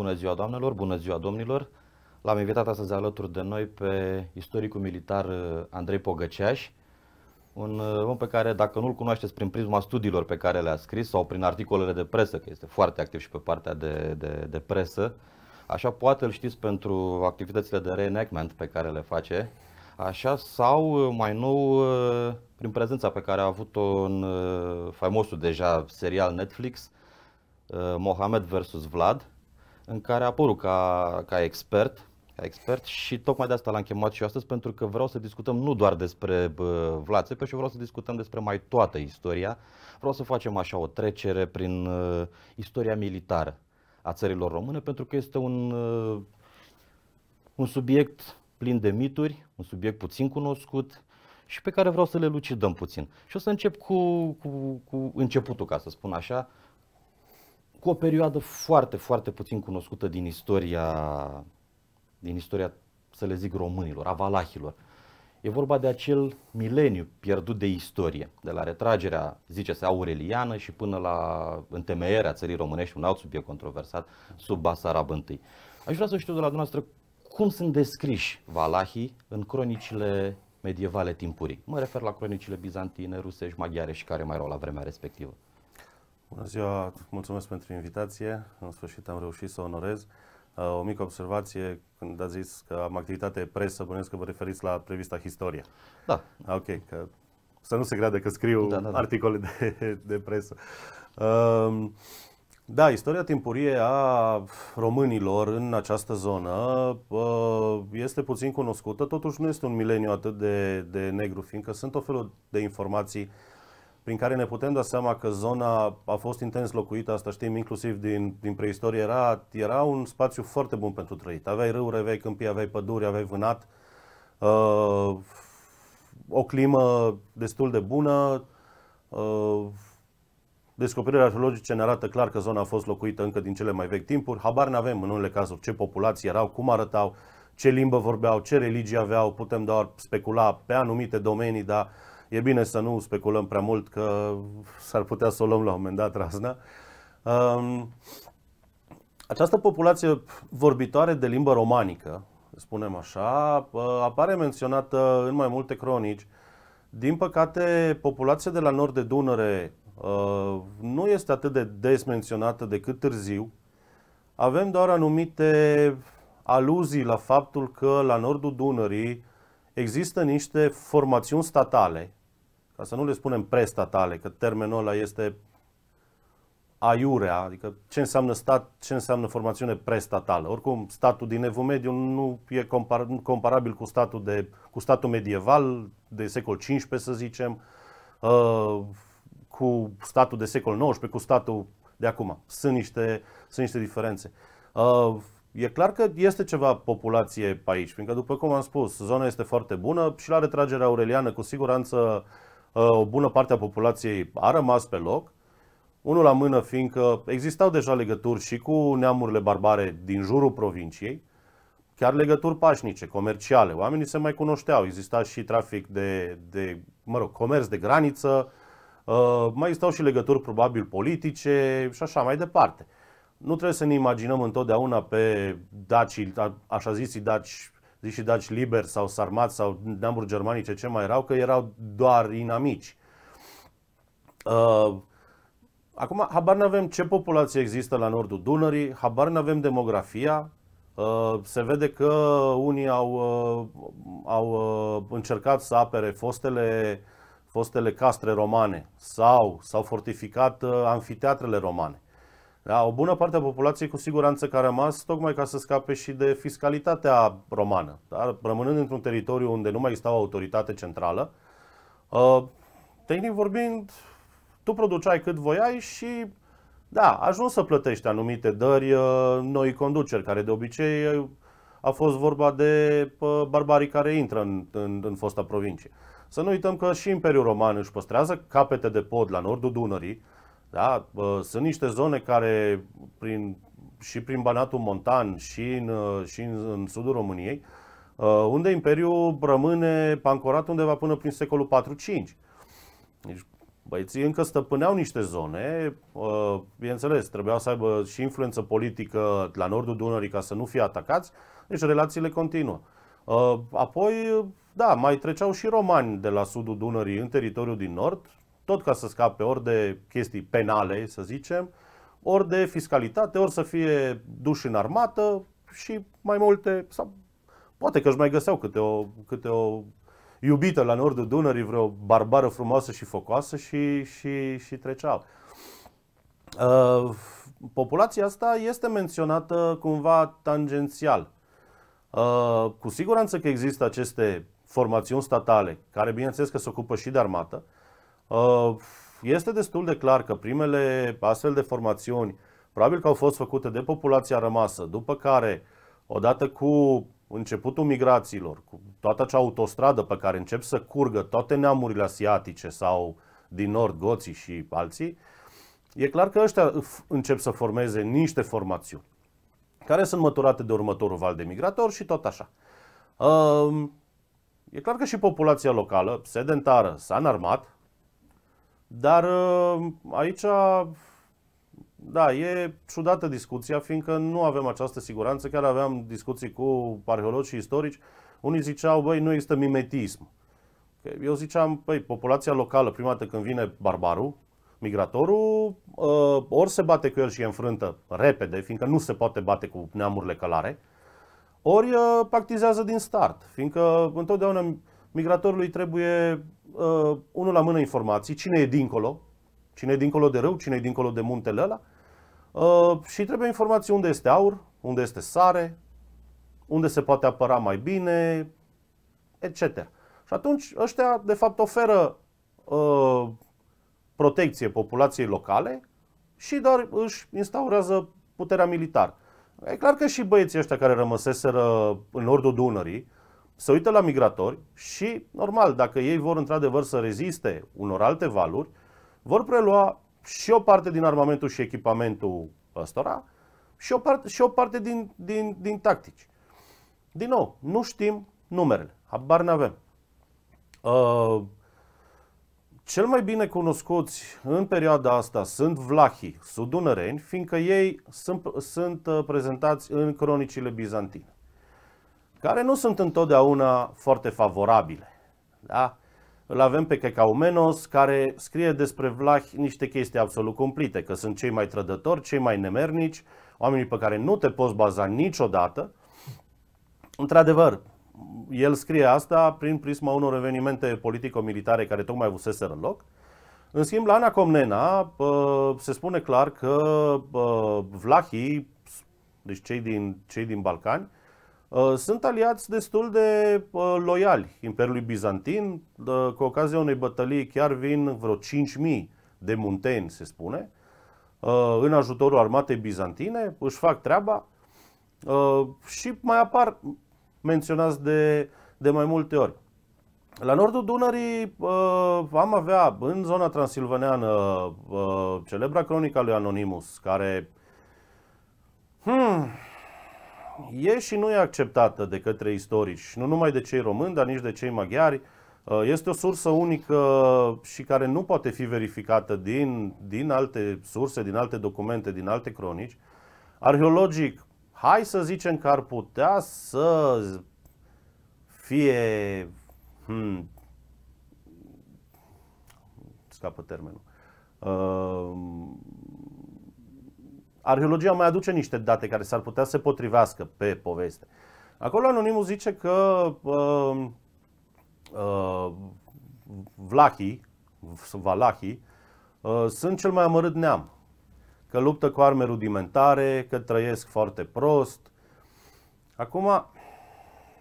Bună ziua doamnelor, bună ziua domnilor! L-am invitat astăzi alături de noi pe istoricul militar uh, Andrei Pogăceaș, un uh, om pe care dacă nu-l cunoașteți prin prisma studiilor pe care le-a scris sau prin articolele de presă, că este foarte activ și pe partea de, de, de presă, așa poate îl știți pentru activitățile de reenactment pe care le face, așa sau uh, mai nou prin prezența pe care a avut-o în faimosul deja serial Netflix, Mohamed versus Vlad, în care a apărut ca, ca expert ca expert și tocmai de asta l-am chemat și astăzi pentru că vreau să discutăm nu doar despre Vlad Țepeș, vreau să discutăm despre mai toată istoria. Vreau să facem așa o trecere prin uh, istoria militară a țărilor române pentru că este un, uh, un subiect plin de mituri, un subiect puțin cunoscut și pe care vreau să le lucidăm puțin. Și o să încep cu, cu, cu începutul, ca să spun așa, cu o perioadă foarte, foarte puțin cunoscută din istoria, din istoria, să le zic, românilor, a valahilor. E vorba de acel mileniu pierdut de istorie, de la retragerea, zice-se, aureliană și până la întemeierea țării românești, un alt subiect controversat, sub Basarab I. Aș vrea să știu de la dumneavoastră cum sunt descriși valahii în cronicile medievale timpurii. Mă refer la cronicile bizantine, rusești, maghiare și care mai erau la vremea respectivă. Bună ziua, mulțumesc pentru invitație. În sfârșit am reușit să onorez. Uh, o mică observație, când ați zis că am activitate presă, bănuiesc că vă referiți la revista Historia. Da. Ah, ok, că să nu se creadă că scriu da, da, da. articole de, de presă. Um, da, istoria timpurie a românilor în această zonă uh, este puțin cunoscută, totuși nu este un mileniu atât de, de negru, fiindcă sunt o felul de informații prin care ne putem da seama că zona a fost intens locuită, asta știm inclusiv din, din preistorie, era, era un spațiu foarte bun pentru trăit. Aveai râuri, aveai câmpii, aveai păduri, aveai vânat, uh, o climă destul de bună, uh, Descoperirile arheologice ne arată clar că zona a fost locuită încă din cele mai vechi timpuri. Habar ne avem în unele cazuri ce populații erau, cum arătau, ce limbă vorbeau, ce religie aveau. Putem doar specula pe anumite domenii, dar E bine să nu speculăm prea mult că s-ar putea să o luăm la un moment dat razna. Um, această populație vorbitoare de limbă romanică, spunem așa, uh, apare menționată în mai multe cronici. Din păcate, populația de la nord de Dunăre uh, nu este atât de des menționată decât târziu. Avem doar anumite aluzii la faptul că la nordul Dunării există niște formațiuni statale ca să nu le spunem prestatale, că termenul ăla este aiurea, adică ce înseamnă stat, ce înseamnă formațiune prestatală. Oricum, statul din Evul Mediu nu e compar- comparabil cu statul, de, cu statul medieval de secol XV, să zicem, uh, cu statul de secol XIX, cu statul de acum. Sunt niște, sunt niște diferențe. Uh, e clar că este ceva populație pe aici, fiindcă, după cum am spus, zona este foarte bună și la retragerea aureliană, cu siguranță, uh, Uh, o bună parte a populației a rămas pe loc, unul la mână fiindcă existau deja legături și cu neamurile barbare din jurul provinciei, chiar legături pașnice, comerciale. Oamenii se mai cunoșteau, exista și trafic de, de mă rog, comerț de graniță, uh, mai existau și legături probabil politice și așa mai departe. Nu trebuie să ne imaginăm întotdeauna pe dacii, așa zisii daci și daci liberi sau sarmați sau neamuri germanice ce mai erau, că erau doar inamici. Uh, acum, habar nu avem ce populație există la nordul Dunării, habar nu avem demografia, uh, se vede că unii au, uh, au uh, încercat să apere fostele, fostele castre romane sau s-au fortificat uh, anfiteatrele romane. Da, o bună parte a populației cu siguranță că a rămas tocmai ca să scape și de fiscalitatea romană. Da? Rămânând într-un teritoriu unde nu mai exista o autoritate centrală, uh, tehnic vorbind, tu produceai cât voiai și da, ajuns să plătești anumite dări uh, noi conduceri, care de obicei uh, a fost vorba de uh, barbarii care intră în, în, în fosta provincie. Să nu uităm că și Imperiul Roman își păstrează capete de pod la nordul Dunării, da? Sunt niște zone care prin, și prin Banatul Montan și în, și în, în sudul României, ă, unde Imperiul rămâne pancorat undeva până prin secolul 4-5. Deci băieții încă stăpâneau niște zone, ă, bineînțeles, trebuia să aibă și influență politică la nordul Dunării ca să nu fie atacați, deci relațiile continuă. Ă, apoi, da, mai treceau și romani de la sudul Dunării în teritoriul din nord, tot ca să scape ori de chestii penale, să zicem, ori de fiscalitate, ori să fie duși în armată și mai multe, sau poate că își mai găseau câte o, câte o iubită la nordul Dunării, vreo barbară frumoasă și focoasă și, și, și treceau. Uh, populația asta este menționată cumva tangențial. Uh, cu siguranță că există aceste formațiuni statale, care bineînțeles că se ocupă și de armată, uh, Uh, este destul de clar că primele astfel de formațiuni probabil că au fost făcute de populația rămasă, după care, odată cu începutul migrațiilor, cu toată acea autostradă pe care încep să curgă toate neamurile asiatice sau din nord, goții și alții, e clar că ăștia încep să formeze niște formațiuni care sunt măturate de următorul val de migrator și tot așa. Uh, e clar că și populația locală, sedentară, s-a înarmat, dar uh, aici, da, e ciudată discuția, fiindcă nu avem această siguranță. Chiar aveam discuții cu arheologi și istorici. Unii ziceau, băi, nu există mimetism. Eu ziceam, păi, populația locală, prima dată când vine barbarul, migratorul, uh, ori se bate cu el și e înfrântă repede, fiindcă nu se poate bate cu neamurile călare, ori uh, pactizează din start, fiindcă întotdeauna migratorului trebuie uh, unul la mână informații, cine e dincolo, cine e dincolo de râu, cine e dincolo de muntele ăla uh, și trebuie informații unde este aur, unde este sare, unde se poate apăra mai bine, etc. Și atunci ăștia de fapt oferă uh, protecție populației locale și doar își instaurează puterea militară. E clar că și băieții ăștia care rămăseseră în nordul Dunării, se uită la migratori și, normal, dacă ei vor într-adevăr să reziste unor alte valuri, vor prelua și o parte din armamentul și echipamentul ăstora și o parte, și o parte din, din, din tactici. Din nou, nu știm numerele, habar n-avem. Uh, cel mai bine cunoscuți în perioada asta sunt vlahii, sudunăreni, fiindcă ei sunt, sunt uh, prezentați în cronicile bizantine care nu sunt întotdeauna foarte favorabile. Da? Îl avem pe Cacaumenos, care scrie despre Vlah niște chestii absolut cumplite, că sunt cei mai trădători, cei mai nemernici, oamenii pe care nu te poți baza niciodată. Într-adevăr, el scrie asta prin prisma unor evenimente politico-militare care tocmai avuseseră loc. În schimb, la Ana Comnena se spune clar că Vlahii, deci cei din, cei din Balcani, Uh, sunt aliați destul de uh, loiali Imperiului Bizantin. Uh, cu ocazia unei bătălii chiar vin vreo 5.000 de munteni, se spune, în ajutorul armatei bizantine, își fac treaba și mai apar menționați de, de mai multe ori. La nordul Dunării am avea în zona transilvaneană celebra cronica lui Anonimus, care hmm, e și nu e acceptată de către istorici, nu numai de cei români, dar nici de cei maghiari. Uh, este o sursă unică și care nu poate fi verificată din, din alte surse, din alte documente, din alte cronici. Arheologic, hai să zicem că ar putea să fie... Hmm, scapă termenul. Uh, arheologia mai aduce niște date care s-ar putea să se potrivească pe poveste. Acolo anonimul zice că uh, uh, vlachii, valachii, uh, sunt cel mai amărât neam. Că luptă cu arme rudimentare, că trăiesc foarte prost. Acum,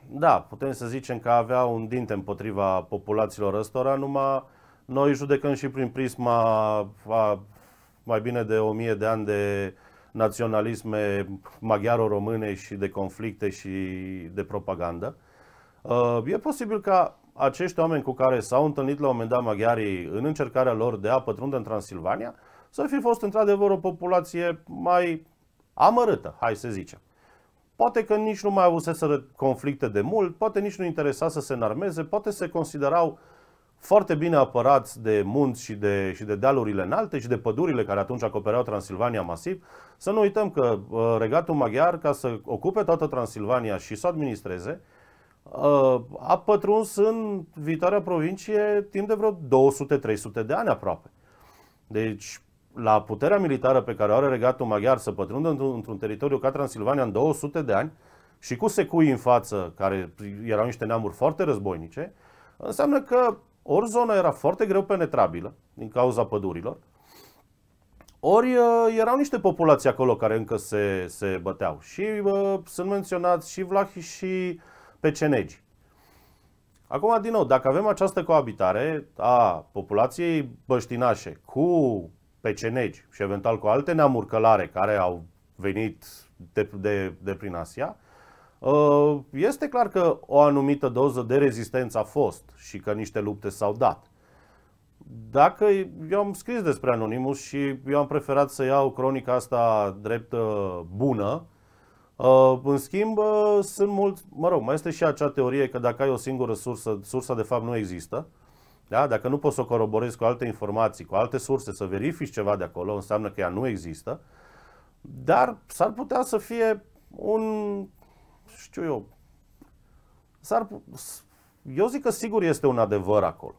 da, putem să zicem că avea un dinte împotriva populațiilor ăstora, numai noi judecăm și prin prisma a mai bine de o mie de ani de naționalisme maghiaro-române și de conflicte și de propagandă. Uh, e posibil ca acești oameni cu care s-au întâlnit la un moment dat maghiarii în încercarea lor de a pătrunde în Transilvania să fi fost într-adevăr o populație mai amărâtă, hai să zicem. Poate că nici nu mai avuseseră conflicte de mult, poate nici nu interesa să se înarmeze, poate se considerau foarte bine apărați de munți și de, și de dealurile înalte și de pădurile care atunci acopereau Transilvania masiv. Să nu uităm că uh, regatul maghiar, ca să ocupe toată Transilvania și să administreze, uh, a pătruns în viitoarea provincie timp de vreo 200-300 de ani aproape. Deci, la puterea militară pe care o are regatul maghiar să pătrundă într-un, într teritoriu ca Transilvania în 200 de ani și cu secui în față, care erau niște neamuri foarte războinice, înseamnă că ori zona era foarte greu penetrabilă din cauza pădurilor, ori erau niște populații acolo care încă se, se băteau. Și uh, sunt menționați și Vlahi și Pecenegi. Acum, din nou, dacă avem această coabitare a populației băștinașe cu pecenegi și eventual cu alte neamurcălare care au venit de, de, de prin Asia, Uh, este clar că o anumită doză de rezistență a fost și că niște lupte s-au dat. Dacă eu am scris despre Anonymous și eu am preferat să iau cronica asta drept uh, bună, uh, în schimb, sunt mult mă rog, mai este și acea teorie că dacă ai o singură sursă, sursa de fapt nu există. Da? Dacă nu poți să o coroborezi cu alte informații, cu alte surse, să verifici ceva de acolo, înseamnă că ea nu există. Dar s-ar putea să fie un știu eu, s-ar, eu zic că sigur este un adevăr acolo.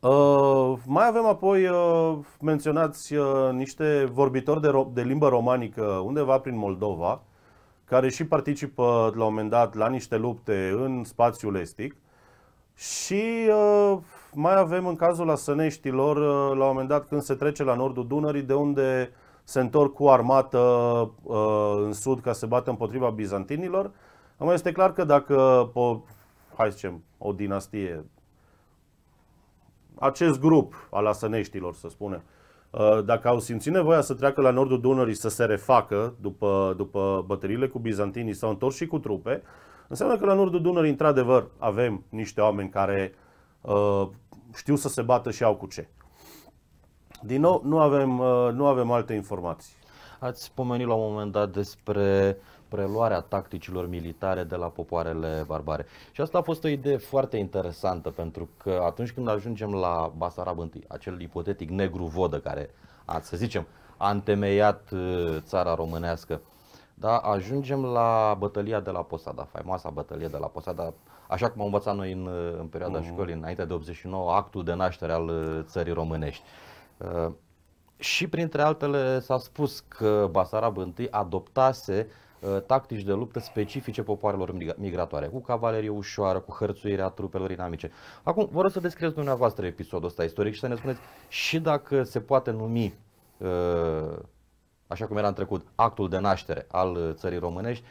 Uh, mai avem apoi, uh, menționați uh, niște vorbitori de, ro- de limbă romanică undeva prin Moldova, care și participă la un moment dat la niște lupte în spațiul estic. Și uh, mai avem în cazul asăneștilor, uh, la un moment dat când se trece la nordul Dunării, de unde se întorc cu armată uh, în sud ca să se bată împotriva bizantinilor. Acum este clar că dacă, po, hai să zicem, o dinastie, acest grup al asăneștilor, să spunem, uh, dacă au simțit nevoia să treacă la nordul Dunării să se refacă după, după bătăriile cu bizantinii, s-au întors și cu trupe, înseamnă că la nordul Dunării, într-adevăr, avem niște oameni care uh, știu să se bată și au cu ce. Din nou, nu avem, uh, nu avem alte informații. Ați pomenit la un moment dat despre preluarea tacticilor militare de la popoarele barbare. Și asta a fost o idee foarte interesantă, pentru că atunci când ajungem la Basarab I, acel ipotetic negru vodă care, a, să zicem, a întemeiat uh, țara românească, da, ajungem la bătălia de la Posada, faimoasa bătălie de la Posada, așa cum am învățat noi în, uh, în perioada mm-hmm. școlii, înainte de 89, actul de naștere al țării românești. Uh, și printre altele s-a spus că Basarab I adoptase uh, tactici de luptă specifice popoarelor migratoare, cu cavalerie ușoară, cu hărțuirea trupelor inamice. Acum vă rog să descrieți dumneavoastră episodul ăsta istoric și să ne spuneți și dacă se poate numi, uh, așa cum era în trecut, actul de naștere al țării românești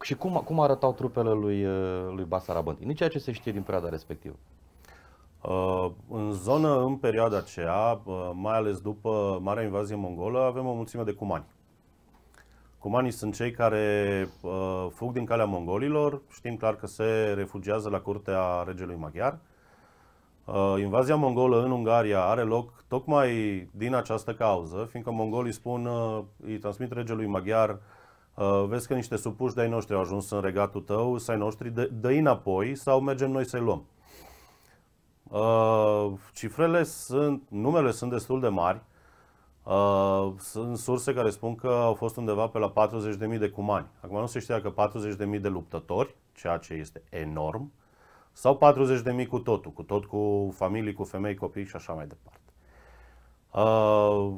și cum, cum arătau trupele lui, lui Basarabânt, nici ceea ce se știe din perioada respectivă. Uh, în zonă, în perioada aceea, uh, mai ales după Marea Invazie Mongolă, avem o mulțime de cumani. Cumanii sunt cei care uh, fug din calea mongolilor, știm clar că se refugiază la curtea regelui maghiar. invazia mongolă în Ungaria are loc tocmai din această cauză, fiindcă mongolii spun, îi transmit regelui maghiar, vezi că niște supuși de-ai noștri au ajuns în regatul tău, să ai noștri, dă-i înapoi sau mergem noi să-i luăm. Uh, cifrele sunt, numele sunt destul de mari. Uh, sunt surse care spun că au fost undeva pe la 40.000 de cumani. Acum nu se știa că 40.000 de luptători, ceea ce este enorm, sau 40.000 cu totul, cu tot cu familii, cu femei, copii și așa mai departe. Uh,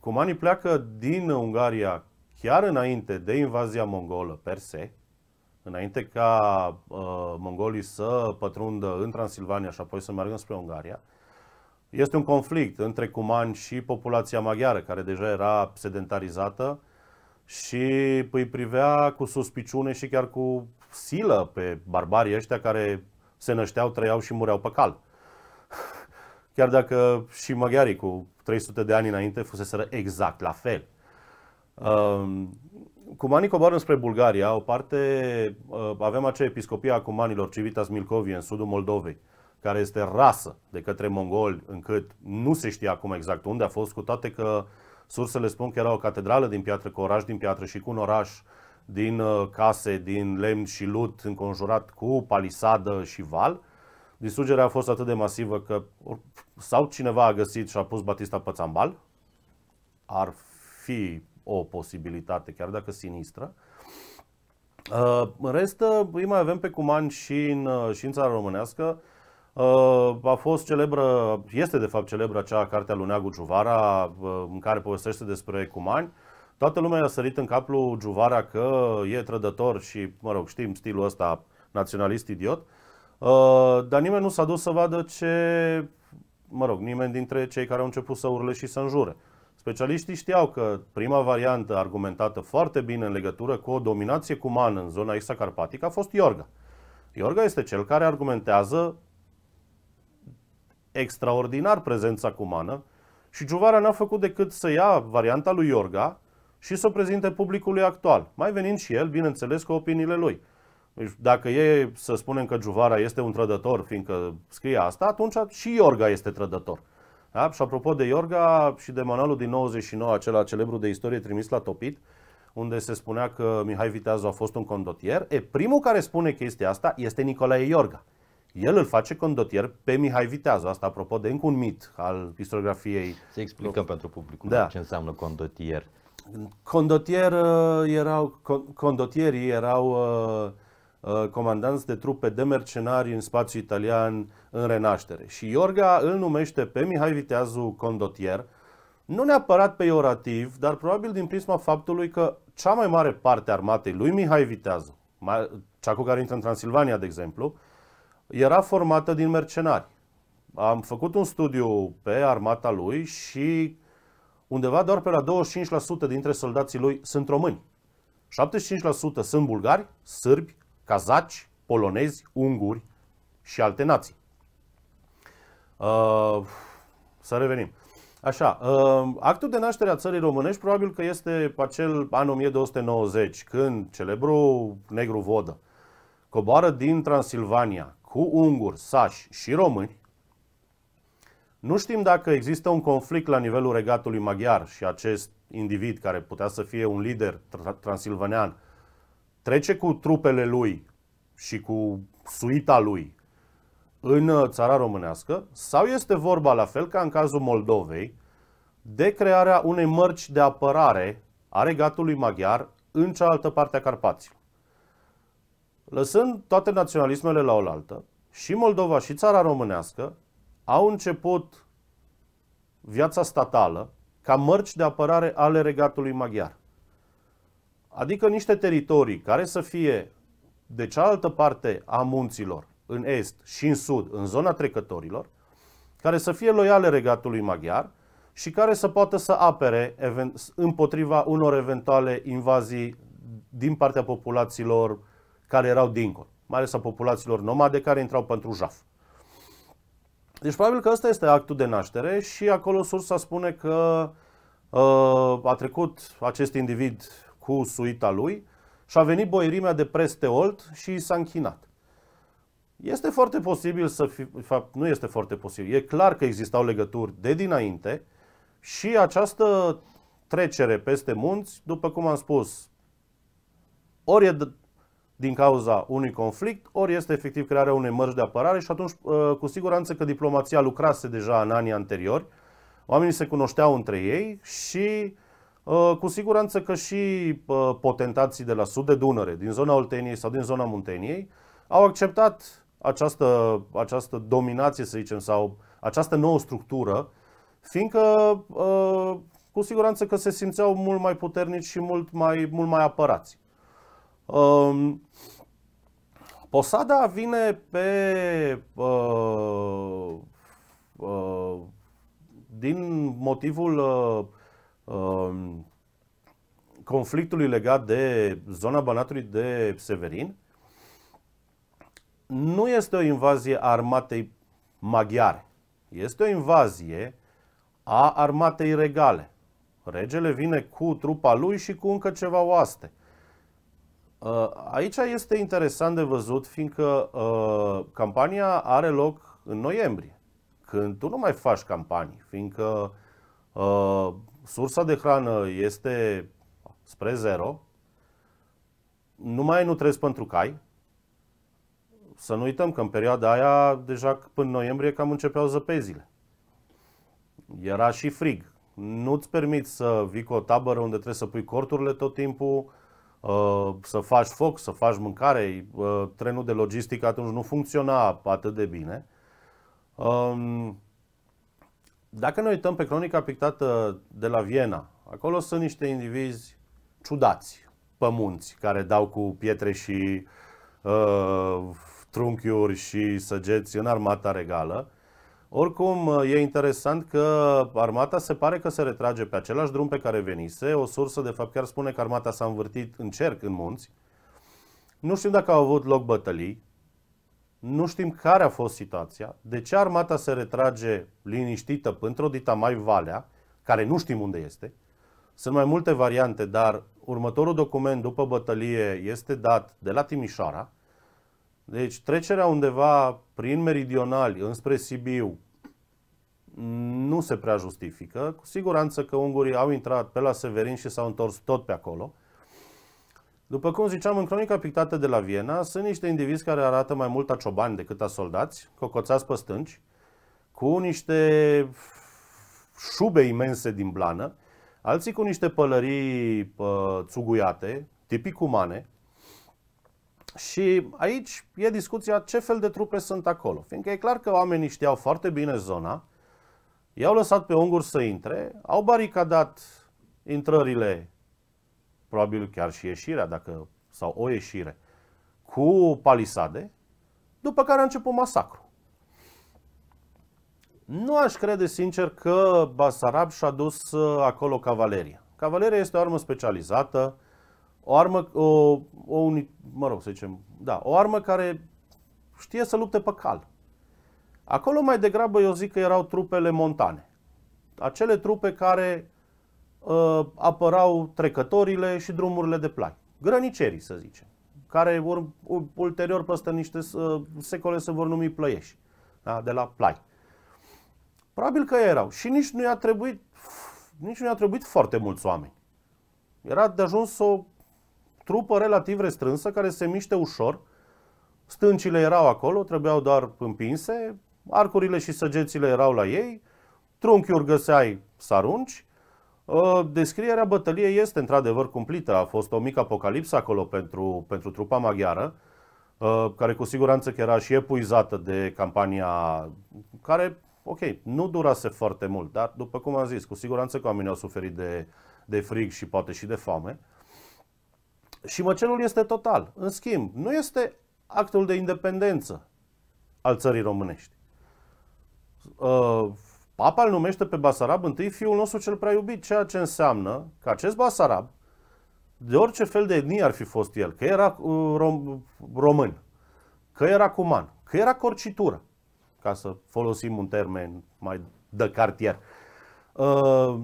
cumanii pleacă din Ungaria chiar înainte de invazia mongolă per se, înainte ca uh, mongolii să pătrundă în Transilvania și apoi să meargă spre Ungaria, este un conflict între cumani și populația maghiară, care deja era sedentarizată și îi privea cu suspiciune și chiar cu silă pe barbarii ăștia care se nășteau, trăiau și mureau pe cal. Chiar dacă și maghiarii cu 300 de ani înainte fuseseră exact la fel. Um, Cumanii coboară spre Bulgaria, o parte, uh, avem acea episcopie a cumanilor, Civitas Milcovie, în sudul Moldovei, care este rasă de către mongoli, încât nu se știe acum exact unde a fost, cu toate că sursele spun că era o catedrală din piatră, cu oraș din piatră și cu un oraș din uh, case, din lemn și lut, înconjurat cu palisadă și val. Distrugerea a fost atât de masivă că sau cineva a găsit și a pus Batista pe ar fi o posibilitate, chiar dacă sinistră. Uh, în rest, uh, îi mai avem pe Cuman și în, uh, și în țara românească. A fost celebră, este de fapt celebră acea carte a lui Neagu Giuvara în care povestește despre Cumani. Toată lumea a sărit în capul lui Giuvara că e trădător și, mă rog, știm stilul ăsta naționalist idiot. Dar nimeni nu s-a dus să vadă ce, mă rog, nimeni dintre cei care au început să urle și să înjure. Specialiștii știau că prima variantă argumentată foarte bine în legătură cu o dominație cumană în zona extracarpatică a fost Iorga. Iorga este cel care argumentează extraordinar prezența cumană și Giuvara n-a făcut decât să ia varianta lui Iorga și să o prezinte publicului actual, mai venind și el, bineînțeles, cu opiniile lui. Deci, dacă e să spunem că Giuvara este un trădător, fiindcă scrie asta, atunci și Iorga este trădător. Da? Și apropo de Iorga și de manualul din 99, acela celebru de istorie trimis la Topit, unde se spunea că Mihai Viteazu a fost un condotier, e primul care spune chestia asta este Nicolae Iorga. El îl face condotier pe Mihai Viteazu. Asta apropo de încă un mit al istoriografiei. Să explicăm pentru publicul da. ce înseamnă condotier. Condotier uh, erau, condotierii erau uh, Uh, comandanți de trupe de mercenari în spațiu italian în renaștere. Și Iorga îl numește pe Mihai Viteazu condotier, nu neapărat orativ, dar probabil din prisma faptului că cea mai mare parte a armatei lui Mihai Viteazu, cea cu care intră în Transilvania, de exemplu, era formată din mercenari. Am făcut un studiu pe armata lui și undeva doar pe la 25% dintre soldații lui sunt români. 75% sunt bulgari, sârbi, cazaci, polonezi, unguri și alte nații. Uh, să revenim. Așa, uh, actul de naștere a țării românești probabil că este acel an 1290, când celebru negru vodă coboară din Transilvania cu unguri, sași și români. Nu știm dacă există un conflict la nivelul regatului maghiar și acest individ care putea să fie un lider transilvanean trece cu trupele lui și cu suita lui în uh, țara românească sau este vorba la fel ca în cazul Moldovei de crearea unei mărci de apărare a regatului maghiar în cealaltă parte a Carpaților. Lăsând toate naționalismele la oaltă, și Moldova și țara românească au început viața statală ca mărci de apărare ale regatului maghiar. Adică niște teritorii care să fie de cealaltă parte a munților, în est și în sud, în zona trecătorilor, care să fie loiale regatului maghiar și care să poată să apere împotriva unor eventuale invazii din partea populațiilor care erau dincolo, mai ales a populațiilor nomade care intrau pentru jaf. Deci probabil că ăsta este actul de naștere și acolo sursa spune că uh, a trecut acest individ cu suita lui și a venit boierimea de preste olt și s-a închinat. Este foarte posibil să fi, fapt, nu este foarte posibil, e clar că existau legături de dinainte și această trecere peste munți, după cum am spus, ori e din cauza unui conflict, ori este efectiv crearea unei mărci de apărare și atunci uh, cu siguranță că diplomația lucrase deja în anii anteriori, oamenii se cunoșteau între ei și Uh, cu siguranță că și uh, potentații de la sud de Dunăre, din zona Olteniei sau din zona Munteniei, au acceptat această, această dominație, să zicem, sau această nouă structură, fiindcă uh, cu siguranță că se simțeau mult mai puternici și mult mai, mult mai apărați. Um, Posada vine pe din motivul Um, conflictului legat de zona Banatului de Severin, nu este o invazie a armatei maghiare. Este o invazie a armatei regale. Regele vine cu trupa lui și cu încă ceva oaste. Uh, aici este interesant de văzut, fiindcă uh, campania are loc în noiembrie, când tu nu mai faci campanii, fiindcă uh, sursa de hrană este spre zero, nu mai nutresc pentru cai. Să nu uităm că în perioada aia, deja până noiembrie, cam începeau zăpezile. Era și frig. Nu-ți permit să vii cu o tabără unde trebuie să pui corturile tot timpul, uh, să faci foc, să faci mâncare. Uh, trenul de logistică atunci nu funcționa atât de bine. Um, dacă ne uităm pe cronica pictată de la Viena, acolo sunt niște indivizi ciudați pe care dau cu pietre și uh, trunchiuri și săgeți în armata regală. Oricum, uh, e interesant că armata se pare că se retrage pe același drum pe care venise. O sursă, de fapt, chiar spune că armata s-a învârtit în cerc în munți. Nu știm dacă au avut loc bătălii. Nu știm care a fost situația, de ce armata se retrage liniștită pentru o dita mai valea, care nu știm unde este. Sunt mai multe variante, dar următorul document după bătălie este dat de la Timișoara. Deci trecerea undeva prin meridionali înspre Sibiu nu se prea justifică. Cu siguranță că ungurii au intrat pe la Severin și s-au întors tot pe acolo. După cum ziceam, în cronica pictată de la Viena, sunt niște indivizi care arată mai mult a ciobani decât a soldați, cocoțați pe stânci, cu niște șube imense din blană, alții cu niște pălării pă, țuguiate, tipic umane. Și aici e discuția ce fel de trupe sunt acolo. Fiindcă e clar că oamenii știau foarte bine zona, i-au lăsat pe unguri să intre, au baricadat intrările probabil chiar și ieșirea, dacă, sau o ieșire, cu palisade, după care a început masacru. Nu aș crede sincer că Basarab și-a dus uh, acolo cavaleria. Cavaleria este o armă specializată, o armă, o, o uni, mă rog să zicem, da, o armă care știe să lupte pe cal. Acolo mai degrabă eu zic că erau trupele montane. Acele trupe care Uh, apărau trecătorile și drumurile de plai. Grănicerii, să zicem, care vor ulterior, peste niște uh, secole, se vor numi plăieși, da? de la plai. Probabil că erau. Și nici nu i-a trebuit, nici nu i-a trebuit foarte mulți oameni. Era de ajuns o trupă relativ restrânsă, care se miște ușor, stâncile erau acolo, trebuiau doar împinse, arcurile și săgețile erau la ei, trunchiuri găseai să arunci, Ă, descrierea bătăliei este într-adevăr cumplită. A fost o mică apocalipsă acolo pentru, pentru trupa maghiară, ă, care cu siguranță că era și epuizată de campania care, ok, nu durase foarte mult, dar după cum am zis, cu siguranță că oamenii au suferit de, de frig și poate și de foame. Și măcelul este total. În schimb, nu este actul de independență al țării românești. Ă, Papa îl numește pe Basarab întâi fiul nostru cel prea iubit, ceea ce înseamnă că acest Basarab, de orice fel de etnie ar fi fost el, că era uh, rom, român, că era cuman, că era corcitură, ca să folosim un termen mai de cartier, uh,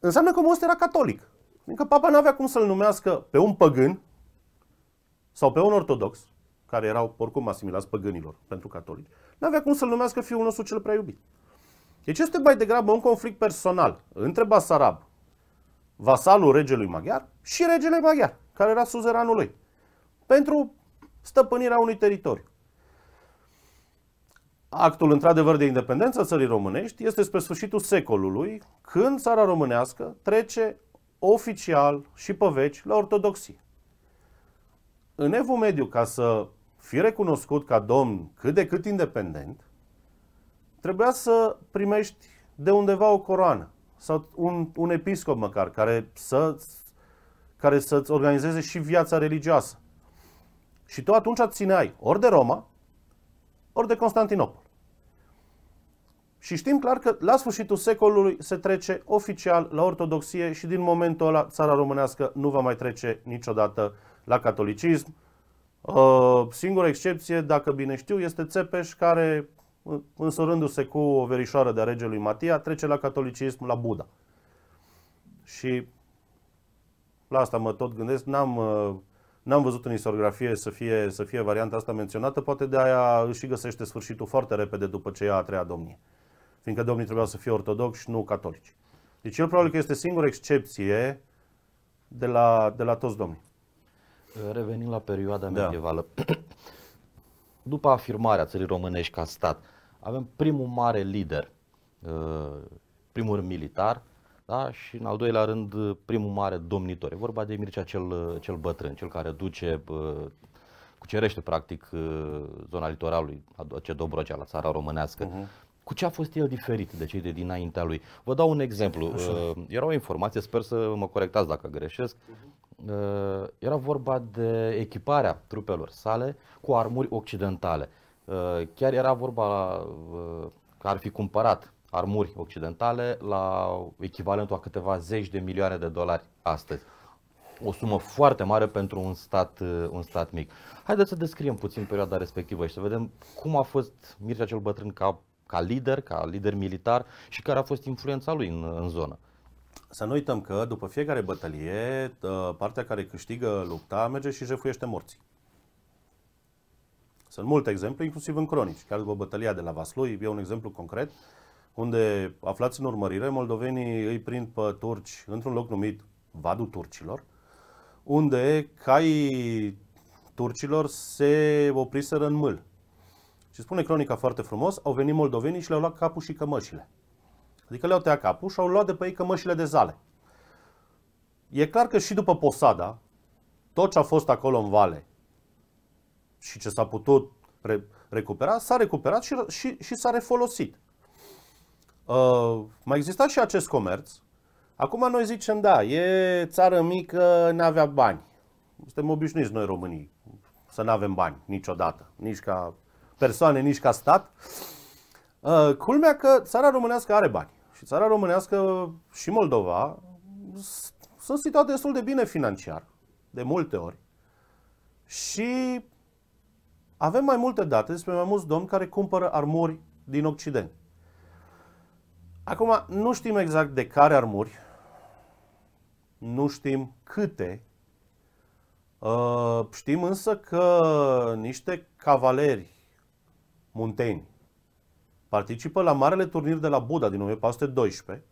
înseamnă că omul era catolic. Adică papa nu avea cum să-l numească pe un păgân sau pe un ortodox, care erau oricum asimilați păgânilor pentru catolici, nu avea cum să-l numească fiul nostru cel prea iubit. Deci este mai degrabă un conflict personal între Basarab, vasalul regelui maghiar, și regele maghiar, care era suzeranul lui, pentru stăpânirea unui teritoriu. Actul, într-adevăr, de independență a țării românești este spre sfârșitul secolului, când țara românească trece oficial și pe veci la ortodoxie. În Evul Mediu, ca să fie recunoscut ca domn cât de cât independent, trebuia să primești de undeva o coroană sau un, un episcop măcar care, să, care să-ți organizeze și viața religioasă. Și tu atunci țineai ori de Roma, ori de Constantinopol. Și știm clar că la sfârșitul secolului se trece oficial la ortodoxie și din momentul ăla țara românească nu va mai trece niciodată la catolicism. Uh, singura excepție, dacă bine știu, este Țepeș care însorându-se cu o verișoară de-a regelui Matia, trece la catolicism, la Buddha. Și la asta mă tot gândesc, n-am, uh, n-am văzut în istoriografie să fie, să fie varianta asta menționată, poate de aia și găsește sfârșitul foarte repede după ce ea a treia domnie. Fiindcă domnii trebuia să fie ortodoxi și nu catolici. Deci el probabil că este singura excepție de la, de la toți domnii. Revenim la perioada da. medievală, da. după afirmarea țării românești ca stat, avem primul mare lider, uh, primul militar da? și în al doilea rând uh, primul mare domnitor. E vorba de Mircea cel, uh, cel bătrân, cel care duce, cucerește practic zona litoralului, aduce Dobrogea la țara românească. Uh-huh. Cu ce a fost el diferit de cei de dinaintea lui? Vă dau un exemplu. Așa. Era o informație, sper să mă corectați dacă greșesc. Mhm. Era vorba de echiparea trupelor sale cu armuri occidentale. Uh, chiar era vorba uh, că ar fi cumpărat armuri occidentale la echivalentul a câteva zeci de milioane de dolari astăzi. O sumă foarte mare pentru un stat, uh, un stat mic. Haideți să descriem puțin perioada respectivă și să vedem cum a fost Mircea cel Bătrân ca, ca lider, ca lider militar și care a fost influența lui în, în zonă. Să nu uităm că după fiecare bătălie, partea care câștigă lupta merge și jefuiește morții. Sunt multe exemple, inclusiv în cronici. Chiar după bătălia de la Vaslui, e un exemplu concret, unde aflați în urmărire, moldovenii îi prind pe turci într-un loc numit Vadul Turcilor, unde cai turcilor se opriseră în mâl. Și spune cronica foarte frumos, au venit moldovenii și le-au luat capul și cămășile. Adică le-au tăiat capul și au luat de pe ei cămășile de zale. E clar că și după Posada, tot ce a fost acolo în vale și ce s-a putut re- recupera, s-a recuperat și, și, și s-a refolosit. Uh, mai exista și acest comerț. Acum noi zicem, da, e țară mică, nu avea bani. Suntem obișnuiți noi românii să nu avem bani niciodată, nici ca persoane, nici ca stat. Uh, culmea că țara românească are bani și țara românească și Moldova sunt situate destul de bine financiar, de multe ori. Și avem mai multe date despre mai mulți domni care cumpără armuri din Occident. Acum, nu știm exact de care armuri, nu știm câte, uh, știm însă că niște cavaleri munteni participă la marele turnir de la Buda din 1412,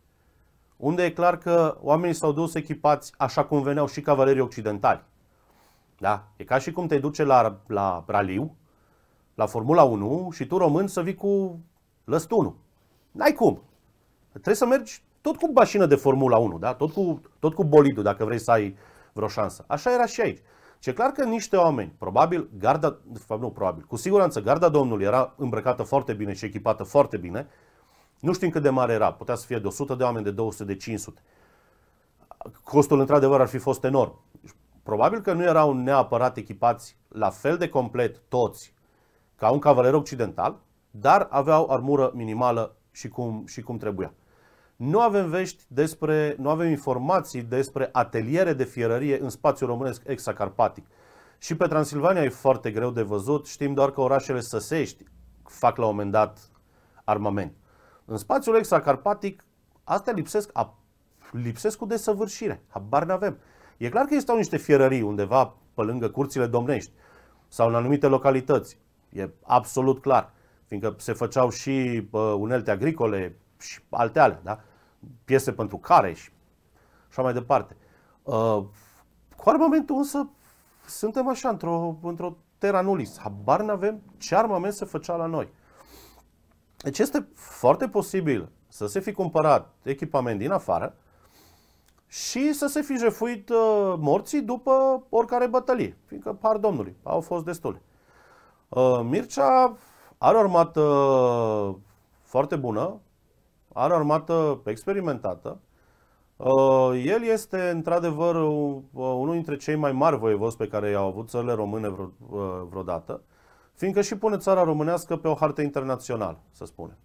unde e clar că oamenii s-au dus echipați așa cum veneau și cavalerii occidentali. Da? E ca și cum te duce la, la raliu la Formula 1 și tu român să vii cu lăstunul. N-ai cum. Trebuie să mergi tot cu mașină de Formula 1, da? tot, cu, tot cu bolidul, dacă vrei să ai vreo șansă. Așa era și aici. Ce clar că niște oameni, probabil, garda, de fapt nu probabil, cu siguranță garda Domnului era îmbrăcată foarte bine și echipată foarte bine. Nu știm cât de mare era, putea să fie de 100 de oameni, de 200, de 500. Costul într-adevăr ar fi fost enorm. Probabil că nu erau neapărat echipați la fel de complet toți ca un cavaler occidental, dar aveau armură minimală și cum, și cum trebuia. Nu avem vești despre, nu avem informații despre ateliere de fierărie în spațiul românesc exacarpatic. Și pe Transilvania e foarte greu de văzut, știm doar că orașele săsești fac la un moment dat armament. În spațiul exacarpatic, astea lipsesc, a, lipsesc cu desăvârșire, habar n-avem. E clar că existau niște fierării undeva pe lângă curțile domnești sau în anumite localități. E absolut clar. Fiindcă se făceau și uh, unelte agricole și alte alea, da? Piese pentru care și așa mai departe. Uh, cu armamentul însă suntem așa într-o, într terra nullis. Habar n-avem ce armament se făcea la noi. Deci este foarte posibil să se fi cumpărat echipament din afară și să se fi jefuit uh, morții după oricare bătălie. Fiindcă, par domnului, au fost destule. Uh, Mircea are o armată foarte bună, are o armată experimentată. Uh, el este într-adevăr uh, unul dintre cei mai mari voievozi pe care i-au avut țările române vreodată, fiindcă și pune țara românească pe o hartă internațională, să spunem.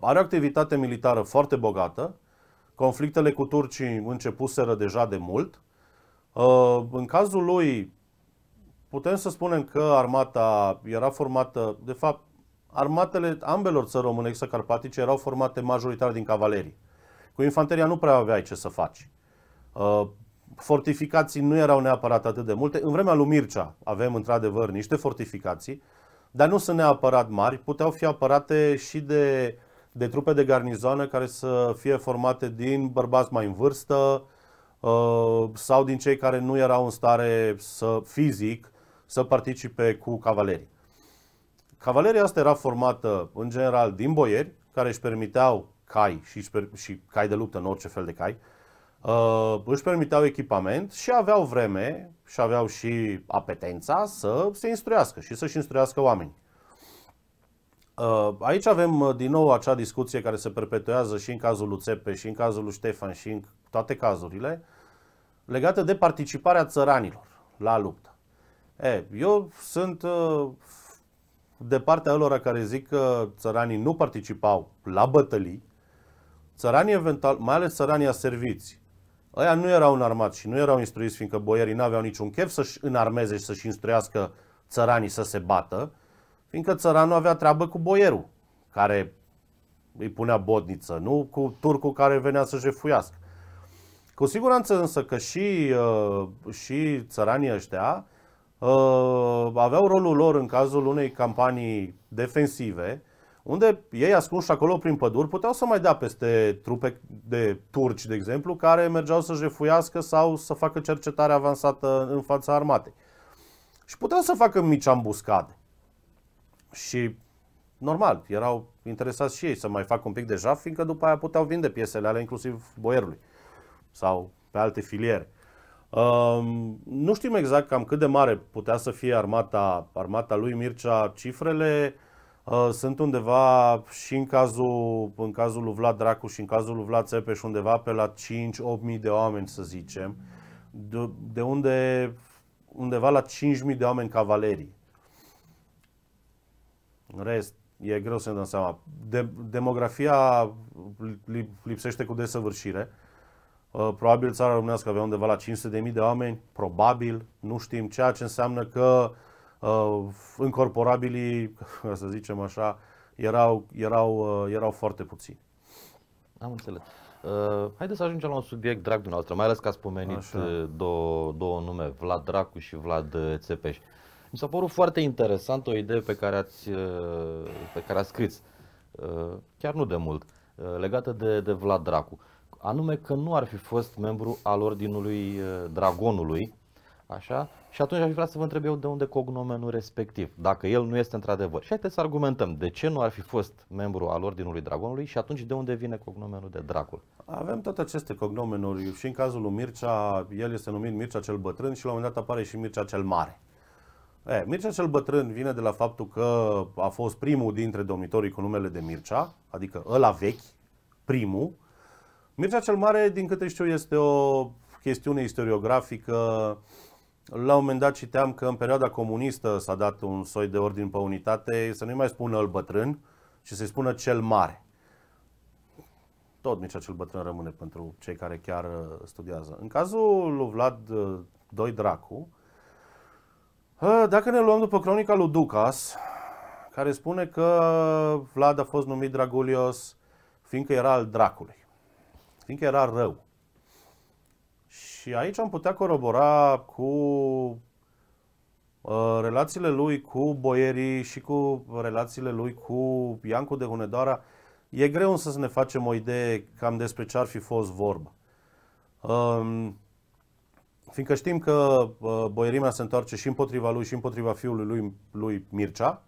Are o activitate militară foarte bogată, conflictele cu turcii începuseră deja de mult. În cazul lui, putem să spunem că armata era formată, de fapt, armatele ambelor țări române exacarpatice erau formate majoritar din cavalerii. Cu infanteria nu prea aveai ce să faci. Uh, fortificații nu erau neapărat atât de multe. În vremea lui Mircea avem într-adevăr niște fortificații, dar nu sunt neapărat mari, puteau fi apărate și de, de trupe de garnizoană care să fie formate din bărbați mai în vârstă uh, sau din cei care nu erau în stare să fizic să participe cu cavalerii. Cavaleria asta era formată în general din boieri, care își permiteau cai și, și cai de luptă în orice fel de cai, uh, își permiteau echipament și aveau vreme și aveau și apetența să se instruiască și să-și instruiască oameni. Uh, aici avem uh, din nou acea discuție care se perpetuează și în cazul lui Țepe, și în cazul lui Ștefan, și în toate cazurile, legată de participarea țăranilor la luptă. E, eu sunt uh, de partea lor care zic că țăranii nu participau la bătălii, țăranii eventual, mai ales țăranii serviți. Aia nu erau înarmați și nu erau instruiți, fiindcă boierii n-aveau niciun chef să-și înarmeze și să-și instruiască țăranii să se bată, fiindcă țăranul avea treabă cu boierul, care îi punea bodniță, nu cu turcul care venea să jefuiască. Cu siguranță însă că și, uh, și țăranii ăștia Uh, aveau rolul lor în cazul unei campanii defensive, unde ei ascunși acolo prin păduri puteau să mai dea peste trupe de turci, de exemplu, care mergeau să jefuiască sau să facă cercetare avansată în fața armatei. Și puteau să facă mici ambuscade. Și, normal, erau interesați și ei să mai facă un pic de jaf, fiindcă după aia puteau vinde piesele alea, inclusiv boierului sau pe alte filiere. Nu știm exact cam cât de mare putea să fie armata, armata lui Mircea. Cifrele uh, sunt undeva și în cazul, în cazul lui Vlad Dracu și în cazul lui Vlad Țepeș undeva pe la 5-8 mii de oameni, să zicem, de, de unde undeva la 5.000 de oameni cavalerii. În rest, e greu să ne dăm seama. De, demografia lipsește cu desăvârșire. Uh, Uh, probabil țara românească avea undeva la 500.000 de oameni, probabil, nu știm, ceea ce înseamnă că uh, încorporabilii, să zicem așa, erau, erau, uh, erau foarte puțini. Am înțeles. Uh, haideți să ajungem la un subiect drag dumneavoastră, mai ales că ați pomenit uh, două, două nume, Vlad Dracu și Vlad uh, Țepeș. Mi s-a părut foarte interesant o idee pe care ați, pe care ați scris, chiar nu de mult, legată de, de Vlad Dracu. Uh, anume că nu ar fi fost membru al Ordinului uh, Dragonului, așa, și atunci aș vrea să vă întreb eu de unde cognomenul respectiv, dacă el nu este într-adevăr. Și haideți să argumentăm de ce nu ar fi fost membru al Ordinului Dragonului și atunci de unde vine cognomenul de Dracul. Avem toate aceste cognomenuri și în cazul lui Mircea, el este numit Mircea cel Bătrân și la un moment dat apare și Mircea cel Mare. E, Mircea cel Bătrân vine de la faptul că a fost primul dintre domnitorii cu numele de Mircea, adică ăla vechi, primul, Mircea cel Mare, din câte știu, este o chestiune istoriografică. La un moment dat citeam că în perioada comunistă s-a dat un soi de ordin pe unitate, să nu-i mai spună îl bătrân, ci să-i spună cel mare. Tot Mircea cel Bătrân rămâne pentru cei care chiar uh, studiază. În cazul lui Vlad II uh, Dracu, uh, dacă ne luăm după cronica lui Ducas, care spune că Vlad a fost numit Dragulios fiindcă era al dracului fiindcă era rău. Și aici am putea corobora cu uh, relațiile lui cu boierii și cu relațiile lui cu Iancu de Hunedoara. E greu însă să ne facem o idee cam despre ce ar fi fost vorba. Um, fiindcă știm că uh, boierimea se întoarce și împotriva lui și împotriva fiului lui, lui Mircea,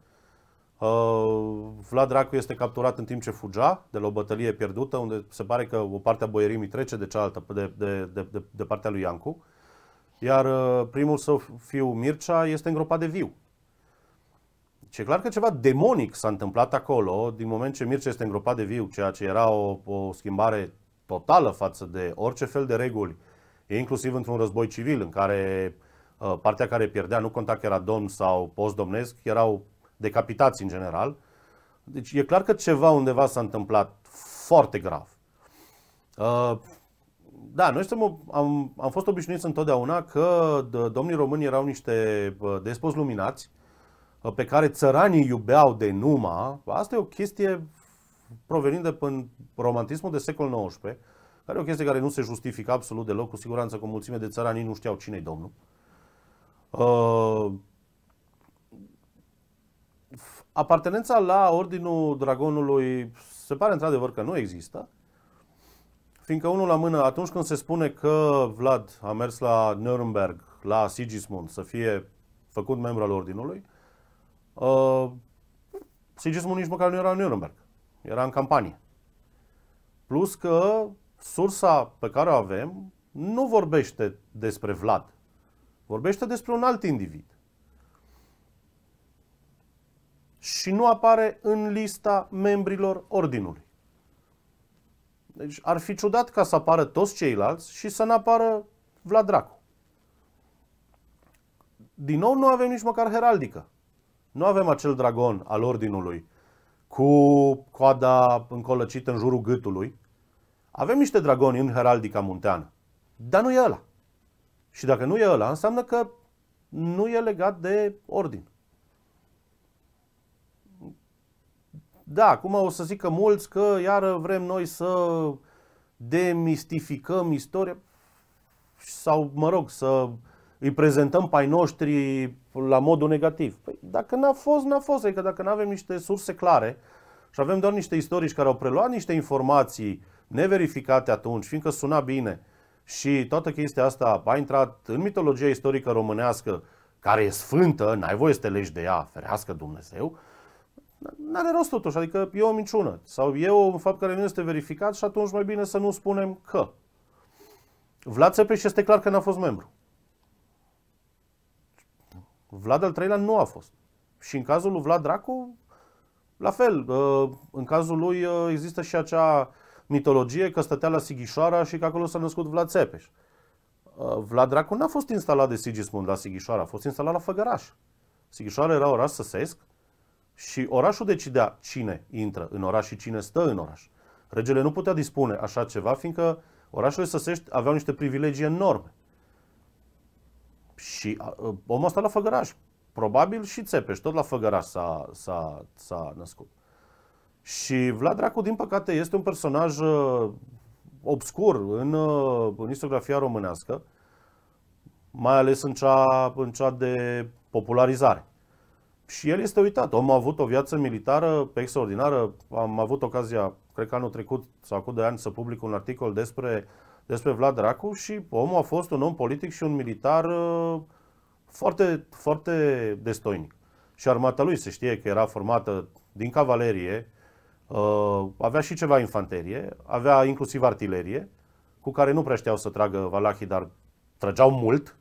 Uh, Vlad Dracu este capturat în timp ce fugea de la o bătălie pierdută, unde se pare că o parte a boierimii trece de cealaltă, de, de, de, de partea lui Iancu. Iar uh, primul său fiu, Mircea, este îngropat de viu. Și e clar că ceva demonic s-a întâmplat acolo, din moment ce Mircea este îngropat de viu, ceea ce era o, o schimbare totală față de orice fel de reguli, inclusiv într-un război civil în care uh, partea care pierdea nu conta că era domn sau post domnesc, erau decapitați în general. Deci e clar că ceva undeva s-a întâmplat foarte grav. Uh, da, noi suntem, am, am fost obișnuiți întotdeauna că domnii români erau niște uh, despoți luminați uh, pe care țăranii iubeau de numa. Asta e o chestie provenindă până romantismul de secol XIX, care e o chestie care nu se justifică absolut deloc, cu siguranță că o mulțime de țăranii nu știau cine-i domnul. Apartenența la Ordinul Dragonului se pare într-adevăr că nu există, fiindcă unul la mână, atunci când se spune că Vlad a mers la Nuremberg, la Sigismund, să fie făcut membru al Ordinului, uh, Sigismund nici măcar nu era în Nuremberg, era în campanie. Plus că sursa pe care o avem nu vorbește despre Vlad, vorbește despre un alt individ. și nu apare în lista membrilor ordinului. Deci ar fi ciudat ca să apară toți ceilalți și să n-apară Vlad Dracu. Din nou, nu avem nici măcar heraldică. Nu avem acel dragon al ordinului cu coada încolăcită în jurul gâtului. Avem niște dragoni în heraldica munteană, dar nu e ăla. Și dacă nu e ăla, înseamnă că nu e legat de ordin. Da, acum o să zică mulți că iară vrem noi să demistificăm istoria sau, mă rog, să îi prezentăm pe ai noștri la modul negativ. Păi, dacă n-a fost, n-a fost. Adică dacă nu avem niște surse clare și avem doar niște istorici care au preluat niște informații neverificate atunci, fiindcă suna bine, și toată chestia asta a intrat în mitologia istorică românească, care e sfântă, n-ai voie să te legi de ea, ferească Dumnezeu, N-are rost totuși, adică e o minciună sau e un fapt care nu este verificat și atunci mai bine să nu spunem că. Vlad Țepeș este clar că n-a fost membru. Vlad al treilea nu a fost. Și în cazul lui Vlad Dracu, la fel, ă, în cazul lui ă, există și acea mitologie că stătea la Sighișoara și că acolo s-a născut Vlad Țepeș. Ă, Vlad Dracu n-a fost instalat de Sigismund la Sighișoara, a fost instalat la Făgăraș. Sighișoara era oraș săsesc și orașul decidea cine intră în oraș și cine stă în oraș. Regele nu putea dispune așa ceva, fiindcă orașele săsești aveau niște privilegii enorme. Și ă, omul ăsta la Făgăraș, probabil și Țepeș, tot la Făgăraș s-a, s-a, s-a născut. Și Vlad Dracu, din păcate, este un personaj ă, obscur în, ă, în istoriografia românească, mai ales în cea, în cea de popularizare și el este uitat. Omul a avut o viață militară extraordinară. Am avut ocazia, cred că anul trecut sau acum de ani, să public un articol despre, despre Vlad Dracu și omul a fost un om politic și un militar uh, foarte, foarte destoinic. Și armata lui se știe că era formată din cavalerie, uh, avea și ceva infanterie, avea inclusiv artilerie, cu care nu prea știau să tragă valahii, dar trăgeau mult,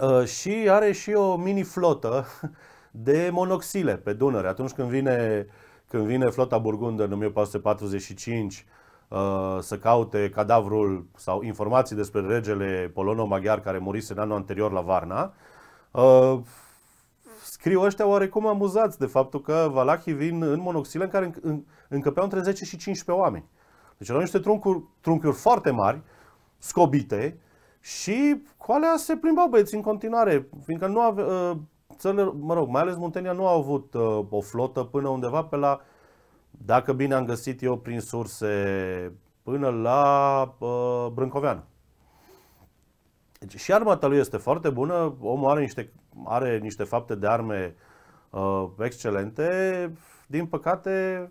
Uh, și are și o mini-flotă de monoxile pe Dunăre. Atunci când vine, când vine flota burgundă în 1445 uh, să caute cadavrul sau informații despre regele polono-maghiar care murise în anul anterior la Varna, uh, scriu ăștia oarecum amuzați de faptul că valahii vin în monoxile în care încăpeau între 10 și 15 oameni. Deci erau niște truncuri, trunchiuri foarte mari, scobite, și cu alea se plimbau băieții în continuare, fiindcă nu ave, ă, țările, mă rog, mai ales Muntenia nu au avut ă, o flotă până undeva pe la, dacă bine am găsit eu prin surse, până la ă, Brâncoveanu. Deci și armata lui este foarte bună, omul are niște, are niște fapte de arme uh, excelente, din păcate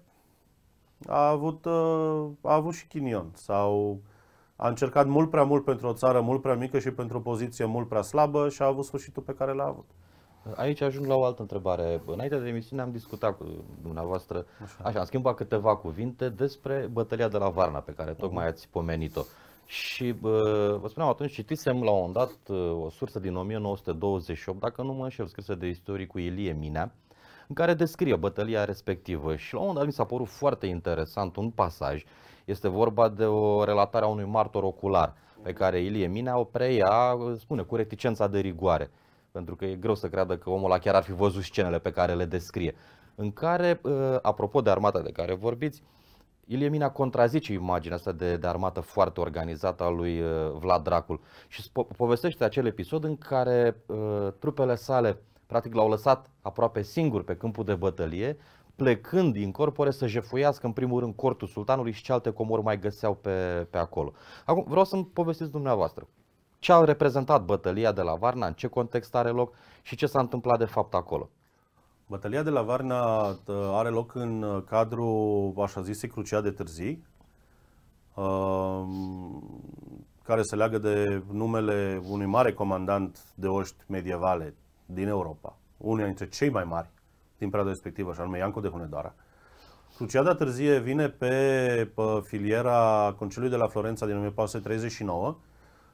a avut, uh, a avut și chinion sau a încercat mult prea mult pentru o țară mult prea mică și pentru o poziție mult prea slabă și a avut sfârșitul pe care l-a avut. Aici ajung la o altă întrebare. Înainte de emisiune am discutat cu dumneavoastră, așa, așa am schimbat câteva cuvinte despre bătălia de la Varna pe care tocmai ați pomenit-o. Și vă spuneam atunci, citisem la un dat o sursă din 1928, dacă nu mă înșel, scrisă de istoricul Ilie Minea, în care descrie bătălia respectivă și la un moment dat mi s-a părut foarte interesant un pasaj este vorba de o relatare a unui martor ocular pe care Ilie Minea o preia, spune, cu reticența de rigoare, pentru că e greu să creadă că omul ăla chiar ar fi văzut scenele pe care le descrie, în care, ă, apropo de armata de care vorbiți, Ilie Minea contrazice imaginea asta de, de armată foarte organizată a lui ă, Vlad Dracul și po- povestește acel episod în care uh, trupele sale practic l-au lăsat aproape singur pe câmpul de bătălie, plecând din corpore să jefuiască în primul rând cortul sultanului și ce alte comori mai găseau pe, pe acolo. Acum vreau să-mi povestiți dumneavoastră ce a reprezentat bătălia de la Varna, în ce context are loc și ce s-a întâmplat de fapt acolo. Bătălia de la Varna ă, are loc în ă, cadrul așa zisei de Târzii, ă, care se leagă de numele unui mare comandant de oști medievale din Europa, unul dintre cei mai mari din perioada respectivă, și anume Iancu de Hunedoara. Cruciada târzie vine pe, pe filiera Conciliului de la Florența din 1439,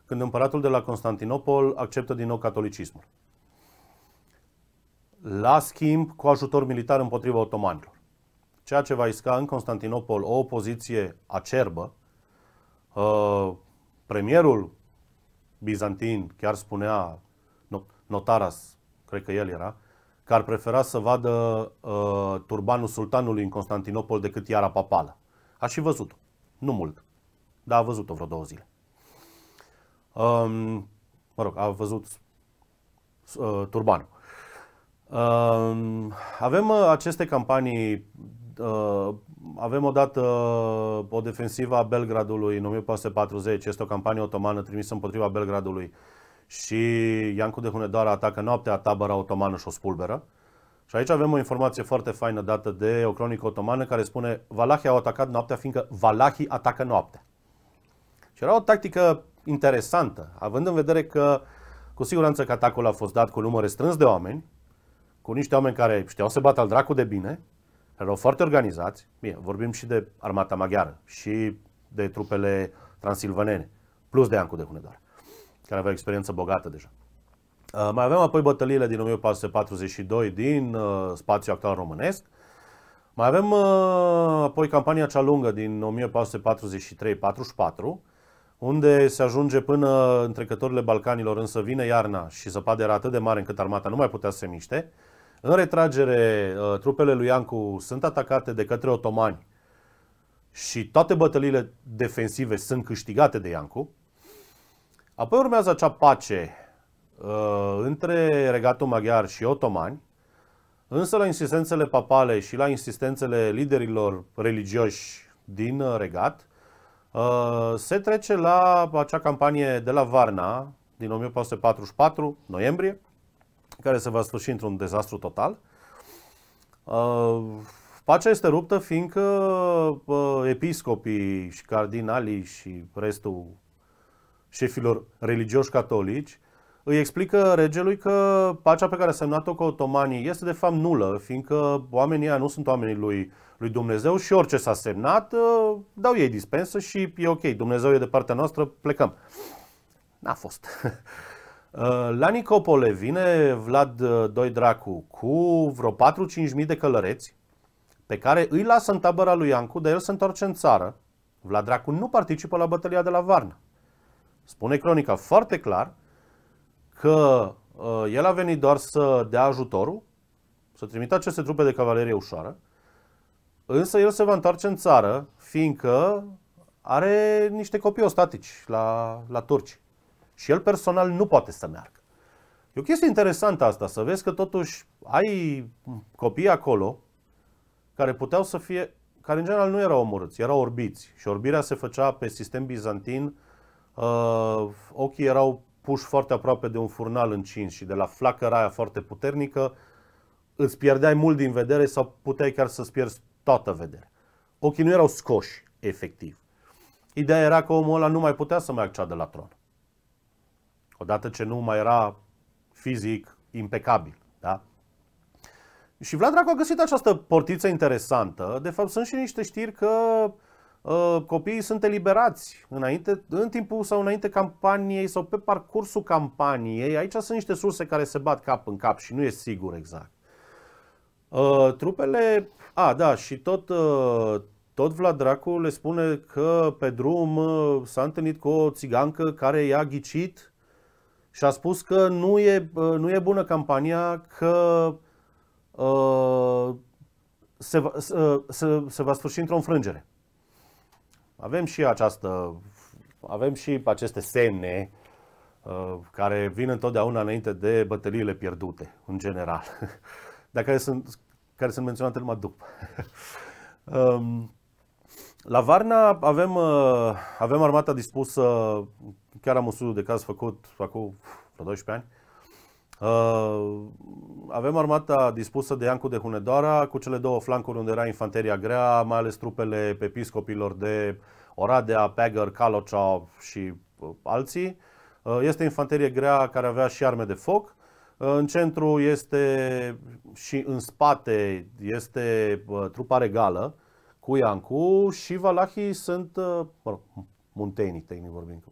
când împăratul de la Constantinopol acceptă din nou catolicismul. La schimb, cu ajutor militar împotriva otomanilor. Ceea ce va isca în Constantinopol o opoziție acerbă. Ă, premierul bizantin chiar spunea, Notaras, cred că el era, că ar prefera să vadă uh, turbanul sultanului în Constantinopol decât iara papală. Aș și văzut-o. Nu mult. Dar a văzut-o vreo două zile. Um, mă rog, a văzut uh, turbanul. Um, avem uh, aceste campanii uh, avem odată uh, o defensivă a Belgradului în 1440, este o campanie otomană trimisă împotriva Belgradului uh, și Iancu de Hunedoara atacă noaptea tabăra otomană și o spulberă. Și aici avem o informație foarte faină dată de o cronică otomană care spune Valahii au atacat noaptea fiindcă valahii atacă noaptea. Și era o tactică interesantă, având în vedere că cu siguranță că atacul a fost dat cu număr strâns de oameni, cu niște oameni care știau să bată al dracu de bine, erau foarte organizați. Bine, vorbim și de armata maghiară și de trupele transilvanene, plus de Iancu de Hunedoara care avea experiență bogată deja. Uh, mai avem apoi bătăliile din 1442 din uh, spațiul actual românesc. Mai avem uh, apoi campania cea lungă din 1443-44, unde se ajunge până trecătorile Balcanilor, însă vine iarna și zăpada era atât de mare încât armata nu mai putea să se miște. În retragere, uh, trupele lui Iancu sunt atacate de către otomani și toate bătăliile defensive sunt câștigate de Iancu. Apoi urmează acea pace uh, între regatul maghiar și otomani, însă la insistențele papale și la insistențele liderilor religioși din uh, regat, uh, se trece la acea campanie de la Varna din 1444, noiembrie, care se va sfârși într-un dezastru total. Uh, Pacea este ruptă fiindcă uh, episcopii și cardinalii și restul șefilor religioși catolici, îi explică regelui că pacea pe care a semnat-o cu otomanii este de fapt nulă, fiindcă oamenii nu sunt oamenii lui, lui Dumnezeu și orice s-a semnat, ă, dau ei dispensă și e ok, Dumnezeu e de partea noastră, plecăm. N-a fost. Ă, la Nicopole vine Vlad II ă, Dracu cu vreo 4-5 mii de călăreți pe care îi lasă în tabăra lui Iancu, dar el se întoarce în țară. Vlad Dracu nu participă la bătălia de la Varna. Spune cronica foarte clar că uh, el a venit doar să dea ajutorul, să trimită aceste trupe de cavalerie ușoară, însă el se va întoarce în țară, fiindcă are niște copii ostatici la, la turci. Și el personal nu poate să meargă. E o chestie interesantă asta, să vezi că totuși ai copii acolo care puteau să fie, care în general nu erau omorâți, erau orbiți. Și orbirea se făcea pe sistem bizantin uh, uh, ochii erau puși foarte aproape de un furnal încins și de la flacăra aia foarte puternică îți pierdeai mult din vedere sau puteai chiar să-ți pierzi toată vederea. Ochii nu erau scoși, efectiv. Ideea era că omul ăla nu mai putea să mai acceadă la tron. Odată ce nu mai era fizic impecabil. Da? Și Vlad Dracu a găsit această portiță interesantă. De fapt, sunt și niște știri că uh, Uh, copiii sunt eliberați înainte, în timpul sau înainte campaniei sau pe parcursul campaniei. Aici sunt niște surse care se bat cap în cap și nu e sigur exact. Uh, trupele, a, da, și tot, uh, tot Vlad Dracu le spune că pe drum s-a întâlnit cu o țigancă care i-a ghicit și a spus că nu e, nu e bună campania, că uh, se, va, se, se va sfârși într-o înfrângere. Avem și această, avem și aceste semne uh, care vin întotdeauna înainte de bătăliile pierdute, în general, dar care sunt, care sunt menționate numai după. Um, la Varna avem, uh, avem armata dispusă, chiar am un studiu de caz făcut acum 12 ani, Uh, avem armata dispusă de Iancu de Hunedoara cu cele două flancuri unde era infanteria grea, mai ales trupele episcopilor de Oradea, Pegăr, Calocea și uh, alții. Uh, este infanterie grea care avea și arme de foc. În centru este și în spate este trupa regală cu Iancu și valahii sunt, mă rog, muntenii, tehnic vorbind.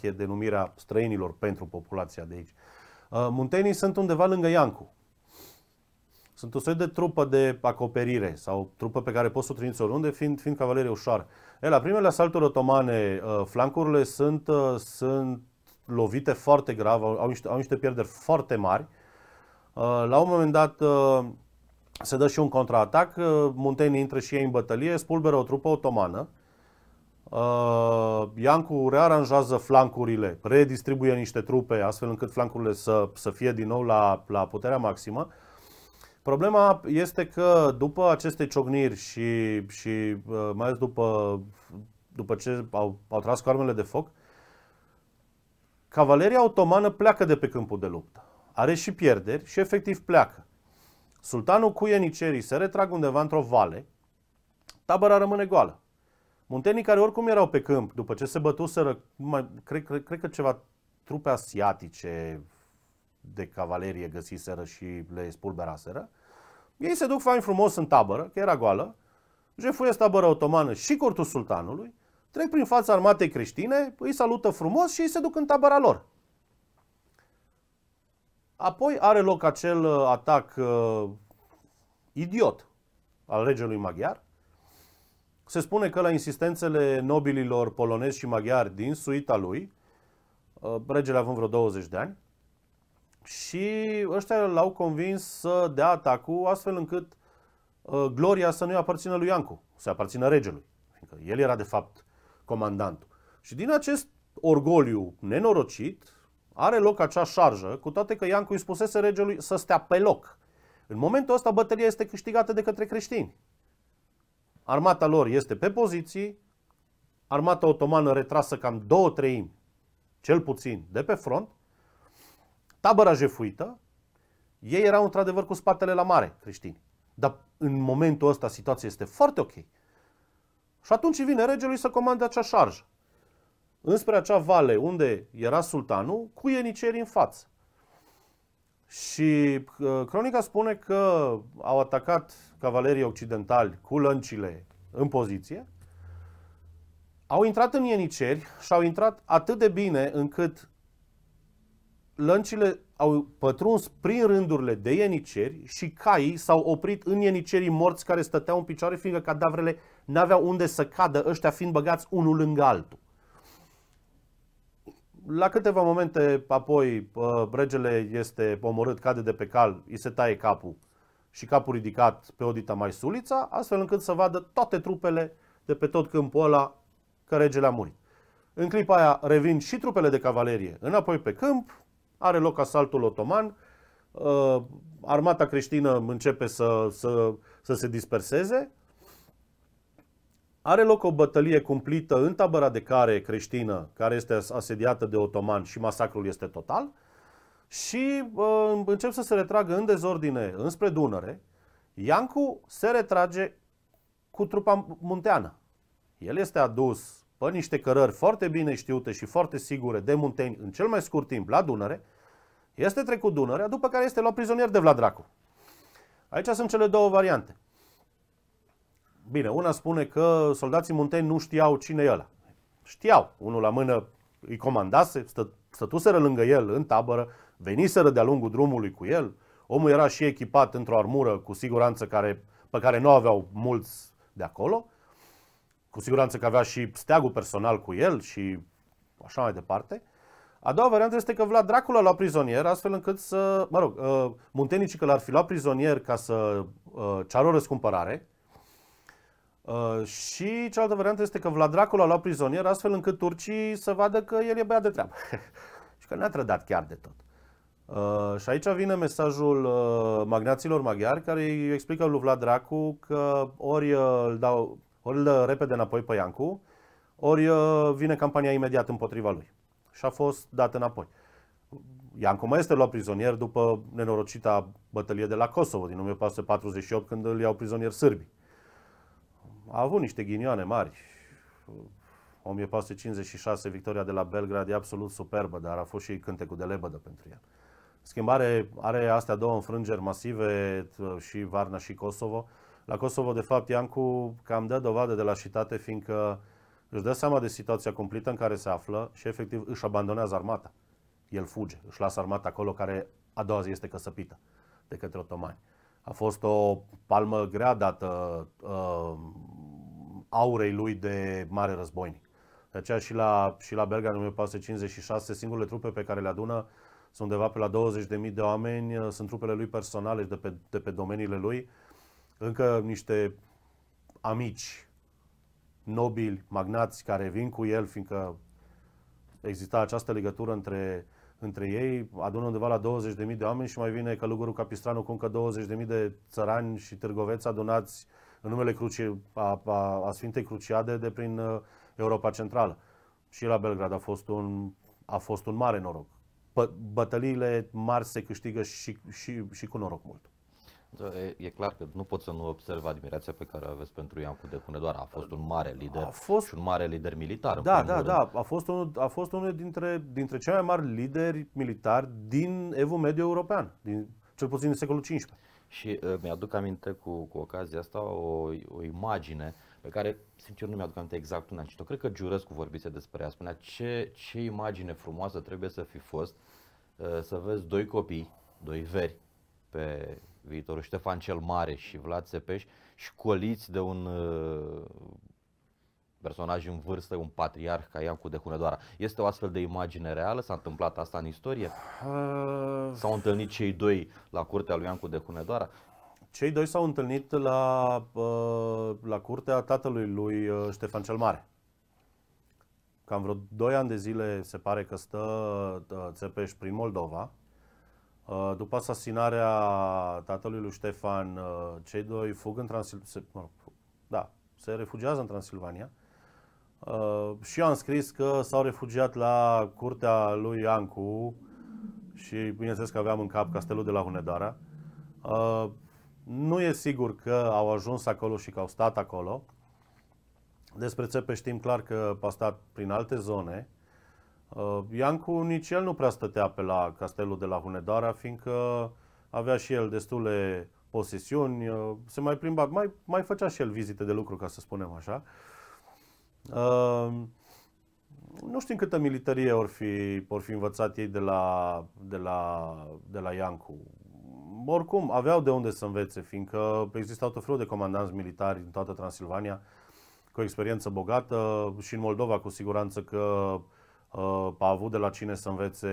e denumirea străinilor pentru populația de aici. Uh, muntenii sunt undeva lângă Iancu. Sunt o soi de trupă de acoperire sau trupă pe care poți să o trimiți oriunde, fiind, fiind cavalerie ușoară. E, la primele asalturi otomane, uh, flancurile sunt, uh, sunt lovite foarte grav, au niște, au niște pierderi foarte mari. La un moment dat se dă și un contraatac, muntenii intră și ei în bătălie, spulberă o trupă otomană Uh, Iancu rearanjează flancurile, redistribuie niște trupe astfel încât flancurile să, să fie din nou la, la puterea maximă. Problema este că după aceste ciocniri și, și uh, mai ales după, după ce au, au tras cu armele de foc, cavaleria otomană pleacă de pe câmpul de luptă. Are și pierderi și efectiv pleacă. Sultanul cu ienicerii se retrag undeva într-o vale, tabăra rămâne goală. Muntenii care oricum erau pe câmp, după ce se bătuseră, mai, cred, cred, cred că ceva trupe asiatice de cavalerie găsiseră și le spulberaseră, ei se duc fain frumos în tabără, că era goală, jefuiesc tabără otomană și cortul sultanului, trec prin fața armatei creștine, îi salută frumos și îi se duc în tabăra lor. Apoi are loc acel uh, atac uh, idiot al regelui maghiar, se spune că la insistențele nobililor polonezi și maghiari din suita lui, uh, regele având vreo 20 de ani, și ăștia l-au convins să dea atacul astfel încât uh, gloria să nu-i aparțină lui Iancu, să aparțină regelui, fiindcă el era de fapt comandantul. Și din acest orgoliu nenorocit are loc acea șarjă, cu toate că Iancu îi spusese regelui să stea pe loc. În momentul ăsta bătălia este câștigată de către creștini. Armata lor este pe poziții, armata otomană retrasă cam două treimi, cel puțin, de pe front, tabăra jefuită, ei erau într-adevăr cu spatele la mare, creștini. Dar în momentul ăsta situația este foarte ok. Și atunci vine regelui să comande acea șarjă. Înspre acea vale unde era sultanul, cu ienicerii în față. Și uh, cronica spune că au atacat cavalerii occidentali cu lăncile în poziție, au intrat în ieniceri și au intrat atât de bine încât lăncile au pătruns prin rândurile de ieniceri și caii s-au oprit în ienicerii morți care stăteau în picioare, fiindcă cadavrele n-aveau unde să cadă, ăștia fiind băgați unul lângă altul la câteva momente apoi regele este omorât, cade de pe cal, îi se taie capul și capul ridicat pe Odita mai Sulița, astfel încât să vadă toate trupele de pe tot câmpul ăla că regele a murit. În clipa aia revin și trupele de cavalerie înapoi pe câmp, are loc asaltul otoman, ă, armata creștină începe să, să, să se disperseze, are loc o bătălie cumplită în tabăra de care creștină, care este asediată de otomani și masacrul este total. Și uh, încep să se retragă în dezordine înspre Dunăre. Iancu se retrage cu trupa munteană. El este adus pe niște cărări foarte bine știute și foarte sigure de munteni în cel mai scurt timp la Dunăre, este trecut Dunărea, după care este luat prizonier de Vlad Dracu. Aici sunt cele două variante. Bine, una spune că soldații munteni nu știau cine e ăla. Știau, unul la mână îi comandase, stă, stătuseră lângă el în tabără, veniseră de-a lungul drumului cu el, omul era și echipat într-o armură cu siguranță care, pe care nu aveau mulți de acolo, cu siguranță că avea și steagul personal cu el și așa mai departe. A doua variantă este că Vlad Dracula l-a prizonier, astfel încât să, mă rog, uh, muntenicii că l-ar fi luat prizonier ca să uh, ceară o răscumpărare, Uh, și cealaltă variantă este că Vlad Dracul a luat prizonier astfel încât turcii să vadă că el e băiat de treabă. și că ne-a trădat chiar de tot. Uh, și aici vine mesajul uh, magnaților maghiari care îi explică lui Vlad Dracu că ori uh, îl dau, ori îl dă repede înapoi pe Iancu, ori uh, vine campania imediat împotriva lui. Și a fost dat înapoi. Iancu mai este luat prizonier după nenorocita bătălie de la Kosovo din 1448 când îl iau prizonier sârbii a avut niște ghinioane mari. 1456, victoria de la Belgrad e absolut superbă, dar a fost și cântecul de lebădă pentru el. Schimbare are astea două înfrângeri masive și Varna și Kosovo. La Kosovo, de fapt, Iancu cam dă dovadă de lașitate, fiindcă își dă seama de situația cumplită în care se află și efectiv își abandonează armata. El fuge, își lasă armata acolo care a doua zi este căsăpită de către otomani. A fost o palmă grea dată uh, aurei lui de mare războinic. De aceea și la, și la Belga în 1456 singurele trupe pe care le adună sunt undeva pe la 20.000 de oameni, sunt trupele lui personale de pe, de pe domeniile lui, încă niște amici, nobili, magnați care vin cu el, fiindcă exista această legătură între, între ei, adună undeva la 20.000 de oameni și mai vine călugărul Capistranu cu încă 20.000 de țărani și târgoveți adunați uh, în numele cruci, a, a, a Sfintei Cruciade de prin uh, Europa Centrală. Și la Belgrad a fost un, a fost un mare noroc. Bă, bătăliile mari se câștigă și, și, și cu noroc mult. E, e clar că nu pot să nu observ admirația pe care o aveți pentru Iancu de Pânădoar. A fost un mare lider a fost... și un mare lider militar. Da, da, rând. da. A fost, unul, a fost unul dintre, dintre cei mai mari lideri militari din evul mediu european, din, cel puțin din secolul XV. Și uh, mi-aduc aminte cu, cu ocazia asta o, o imagine pe care, sincer, nu mi-aduc aminte exact unde am citit-o. Cred că Giurescu vorbise despre ea. Spunea ce, ce imagine frumoasă trebuie să fi fost uh, să vezi doi copii, doi veri, pe viitorul Ștefan cel Mare și Vlad Țepeș, școliți de un uh, personaj în vârstă, un patriarh ca Iancu de Hunedoara. Este o astfel de imagine reală? S-a întâmplat asta în istorie? Uh, s-au întâlnit cei doi la curtea lui Iancu de Hunedoara? Cei doi s-au întâlnit la, uh, la curtea tatălui lui uh, Ștefan cel Mare. Cam vreo 2 ani de zile se pare că stă Țepeș prin Moldova. După asasinarea tatălui lui Ștefan, cei doi fug în Transilvania, da, se refugiază în Transilvania Uh, și am scris că s-au refugiat la curtea lui Iancu și bineînțeles că aveam în cap castelul de la Hunedoara. Uh, nu e sigur că au ajuns acolo și că au stat acolo. Despre țepe știm clar că a stat prin alte zone. Uh, Iancu nici el nu prea stătea pe la castelul de la Hunedoara, fiindcă avea și el destule posesiuni, se mai plimba, mai, mai făcea și el vizite de lucru, ca să spunem așa. Uh, Uh, nu știm câtă militarie or fi, or fi învățat ei de la, de la, de la Iancu. Oricum, aveau de unde să învețe, fiindcă existau tot felul de comandanți militari în toată Transilvania cu experiență bogată și în Moldova cu siguranță că uh, a avut de la cine să învețe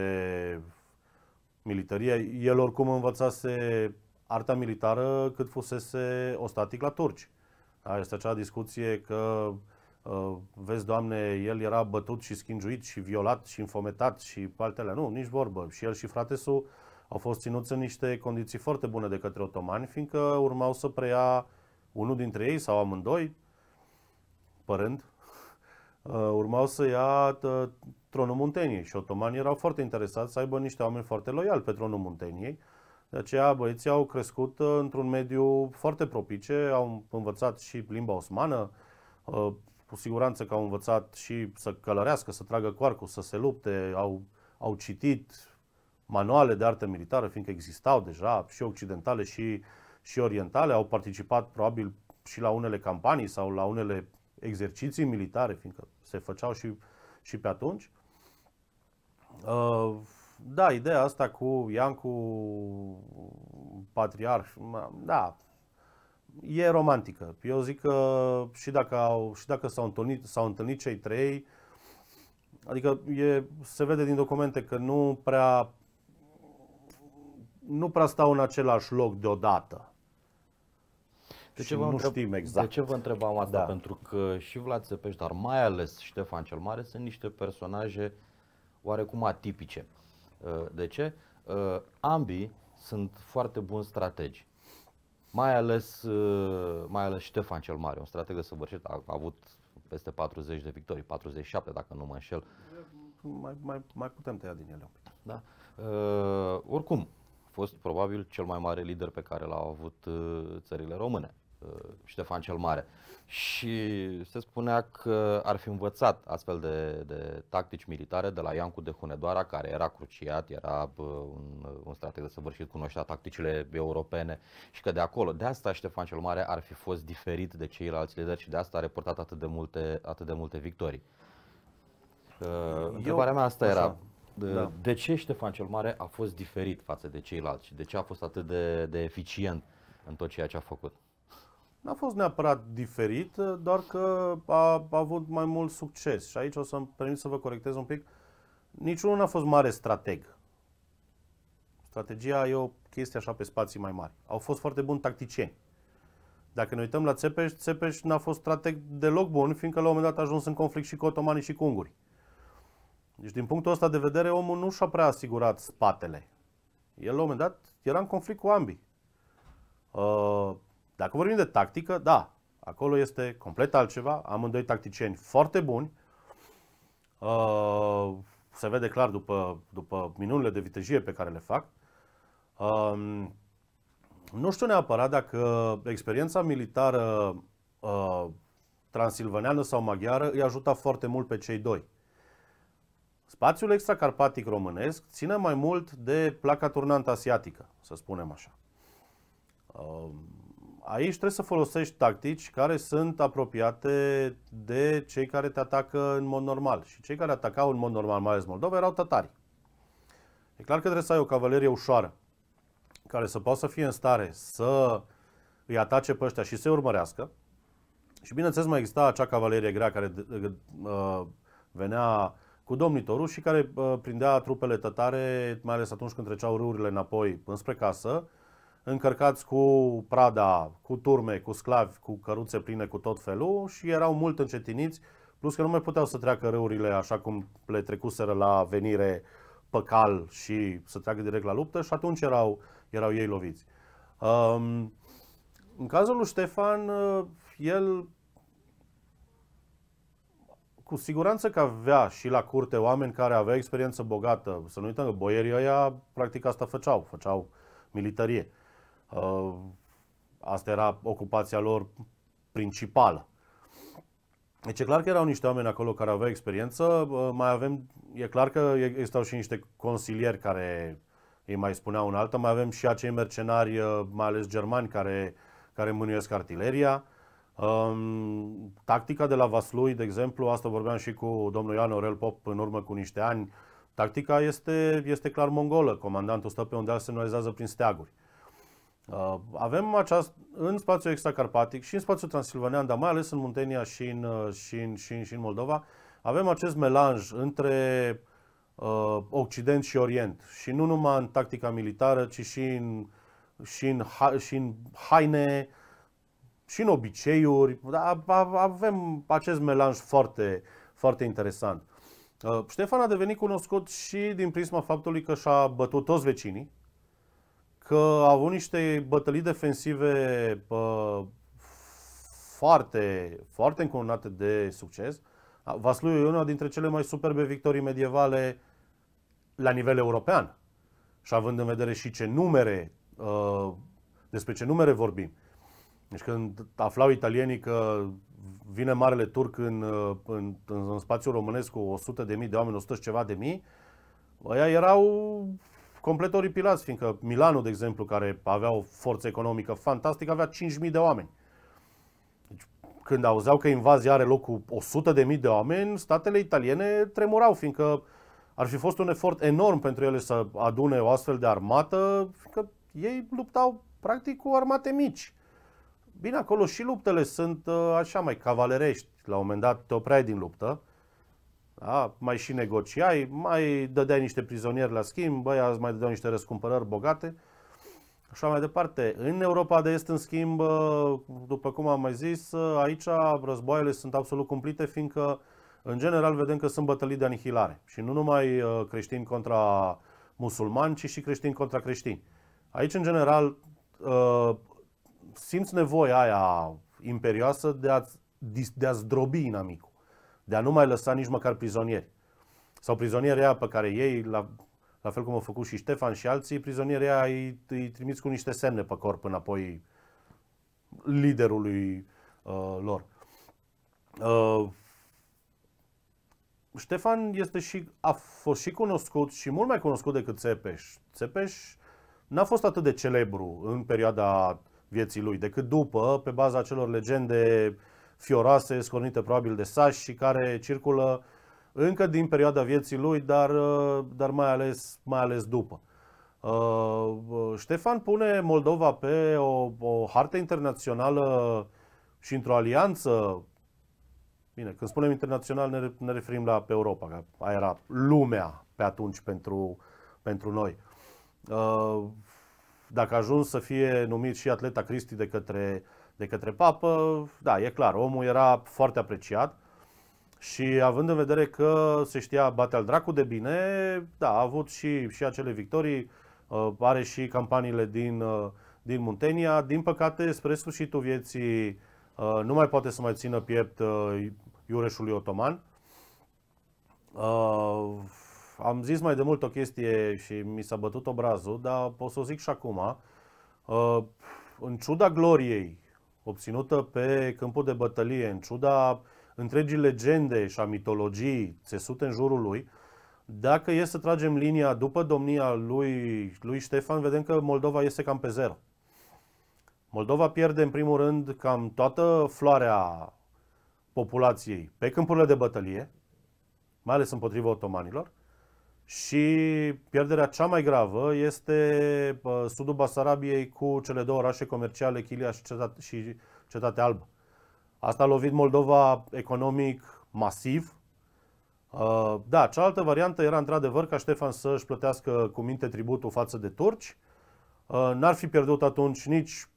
militarie. El oricum învățase arta militară cât fusese ostatic la turci. este acea discuție că uh, Uh, vezi, Doamne, el era bătut și schingiuit și violat și infometat, și altele. Nu, nici vorbă. Și el și fratesul au fost ținuți în niște condiții foarte bune de către otomani, fiindcă urmau să preia unul dintre ei sau amândoi, părând, uh, urmau să ia uh, tronul Munteniei și otomanii erau foarte interesați să aibă niște oameni foarte loiali pe tronul Munteniei. De aceea băieții au crescut într-un mediu foarte propice, au învățat și limba osmană, cu siguranță că au învățat și să călărească, să tragă coarcul, să se lupte, au, au citit manuale de artă militară, fiindcă existau deja și occidentale și, și orientale, au participat probabil și la unele campanii sau la unele exerciții militare, fiindcă se făceau și, și pe atunci. Uh, da, ideea asta cu Iancu Patriarh, da, e romantică. Eu zic că și dacă, au, și dacă s-au întâlnit, s-au întâlnit cei trei, adică e, se vede din documente că nu prea nu prea stau în același loc deodată. De ce, vă nu întreb, știm exact. de ce vă întrebam asta? Da. Pentru că și Vlad Țepeș, dar mai ales Ștefan cel Mare, sunt niște personaje oarecum atipice. Uh, de ce? Uh, ambii sunt foarte buni strategi mai ales, uh, mai ales Ștefan cel Mare, un strateg de săvârșit, a, a avut peste 40 de victorii, 47 dacă nu mă înșel. Mai, mai, mai putem tăia din ele un pic. Da. Uh, oricum, a fost probabil cel mai mare lider pe care l-au avut uh, țările române. Uh, Ștefan cel Mare. Și se spunea că ar fi învățat astfel de, de tactici militare de la Iancu de Hunedoara, care era cruciat, era uh, un, uh, un strateg de săvârșit, cunoștea tacticile europene și că de acolo, de asta Ștefan cel Mare ar fi fost diferit de ceilalți lideri și de asta a reportat atât de multe, atât de multe victorii. Eu, Întrebarea mea asta era, de, da. de ce Ștefan cel Mare a fost diferit față de ceilalți și de ce a fost atât de, de eficient în tot ceea ce a făcut? N-a fost neapărat diferit, doar că a, a avut mai mult succes. Și aici o să-mi permit să vă corectez un pic. Niciunul n-a fost mare strateg. Strategia e o chestie așa pe spații mai mari. Au fost foarte buni tacticieni. Dacă ne uităm la Țepeș, Țepeș n-a fost strateg deloc bun, fiindcă la un moment dat a ajuns în conflict și cu otomanii și cu unguri. Deci din punctul ăsta de vedere, omul nu și-a prea asigurat spatele. El la un moment dat era în conflict cu ambii. Uh, dacă vorbim de tactică, da, acolo este complet altceva. Amândoi tacticieni foarte buni. Uh, se vede clar după, după minunile de vitejie pe care le fac. Uh, nu știu neapărat dacă experiența militară uh, transilvaneană sau maghiară îi ajuta foarte mult pe cei doi. Spațiul extracarpatic românesc ține mai mult de placa turnantă asiatică, să spunem așa. Um, aici trebuie să folosești tactici care sunt apropiate de cei care te atacă în mod normal. Și cei care atacau în mod normal, mai ales Moldova, erau tătari. E clar că trebuie să ai o cavalerie ușoară, care să poată să fie în stare să îi atace pe ăștia și să-i urmărească. Și bineînțeles mai exista acea cavalerie grea care uh, venea cu domnitorul și care uh, prindea trupele tătare, mai ales atunci când treceau râurile înapoi înspre casă, încărcați cu prada, cu turme, cu sclavi, cu căruțe pline, cu tot felul și erau mult încetiniți, plus că nu mai puteau să treacă râurile așa cum le trecuseră la venire pe cal și să treacă direct la luptă și atunci erau, erau ei loviți. Um, în cazul lui Ștefan, uh, el cu siguranță că avea și la curte oameni care aveau experiență bogată. Să nu uităm că boierii ăia practic asta făceau, făceau militarie. Uh, Uh, asta era ocupația lor principală. Deci e clar că erau niște oameni acolo care aveau experiență, uh, mai avem, e clar că existau și niște consilieri care ei mai spuneau un altă, mai avem și acei mercenari, uh, mai ales germani, care, care mânuiesc artileria. Um, tactica de la Vaslui, de exemplu, asta vorbeam și cu domnul Ioan Orel Pop în urmă cu niște ani, tactica este, este clar mongolă. Comandantul stă pe un deal, semnalizează prin steaguri. Uh, avem această, în spațiul extracarpatic și în spațiul transilvanean, dar mai ales în Muntenia și în, uh, și în, și în, și în Moldova, avem acest melanj între uh, Occident și Orient. Și nu numai în tactica militară, ci și în, și în, ha, și în haine, și în obiceiuri. Da, avem acest melanj foarte, foarte interesant. Uh, Ștefan a devenit cunoscut și din prisma faptului că și-a bătut toți vecinii, că a avut niște bătălii defensive uh, foarte, foarte încununate de succes. Vaslui e una dintre cele mai superbe victorii medievale la nivel european. Și având în vedere și ce numere, uh, despre ce numere vorbim. Deci când aflau italienii că vine Marele Turc în, ă, în, în spațiul românesc cu 100 de mii de oameni, 100 și ceva de mii, ăia erau complet oripilați, fiindcă Milano, de exemplu, care avea o forță economică fantastică, avea 5.000 de oameni. Deci, când auzeau că invazia are loc cu 100.000 de oameni, statele italiene tremurau, fiindcă ar fi fost un efort enorm pentru ele să adune o astfel de armată, că ei luptau practic cu armate mici. Bine, acolo și luptele sunt uh, așa mai cavalerești. La un moment dat te opreai din luptă, da? Mai și negociai, mai dădeai niște prizonieri la schimb, băi, azi mai dădeau niște răscumpărări bogate. Așa mai departe. În Europa de Est, în schimb, ă, după cum am mai zis, ă, aici războaiele sunt absolut cumplite, fiindcă, în general, vedem că sunt bătălii de anihilare. Și nu numai ă, creștini contra musulmani, ci și creștini contra creștini. Aici, în general, simți nevoia aia imperioasă de a, de a zdrobi inamicul de a nu mai lăsa nici măcar prizonieri. Sau prizonierea pe care ei, la, la fel cum au făcut și Ștefan și alții, prizonierea îi, îi trimiți cu niște semne pe corp înapoi liderului uh, lor. Uh, Ștefan este și, a fost și cunoscut și mult mai cunoscut decât Țepeș. Țepeș n-a fost atât de celebru în perioada vieții lui, decât după, pe baza acelor legende uh, fioroase, scornite probabil de sași și care circulă încă din perioada vieții lui, dar, uh, dar mai, ales, mai ales după. Uh, uh, Ștefan pune Moldova pe o, o hartă internațională și într-o alianță. Bine, când spunem internațional ne, ne referim la pe Europa, că era lumea pe atunci pentru, pentru noi. Dacă a ajuns să fie numit și atleta Cristi de către uh, de către papă, da, e clar, omul era foarte apreciat și având în vedere că se știa bate al dracu de bine, da, a avut și, și acele victorii, uh, are și campaniile din, uh, din Muntenia. Din păcate, spre sfârșitul vieții, uh, nu mai poate să mai țină piept Iureșului Otoman. Am zis mai de mult o chestie și mi s-a bătut obrazul, dar pot să o zic și acum. În ciuda gloriei obținută pe câmpul de bătălie, în ciuda întregii legende și a mitologii țesute în jurul lui, dacă e să tragem linia după domnia lui, lui Ștefan, vedem că Moldova este cam pe zero. Moldova pierde, în primul rând, cam toată floarea populației pe câmpurile de bătălie, mai ales împotriva otomanilor, și pierderea cea mai gravă este sudul Basarabiei cu cele două orașe comerciale, Chilia și, Cetate, și Cetatea Albă. Asta a lovit Moldova economic masiv. Ă, da, cealaltă variantă era într-adevăr ca Ștefan să-și plătească cu minte tributul față de turci. Ă, n-ar fi pierdut atunci nici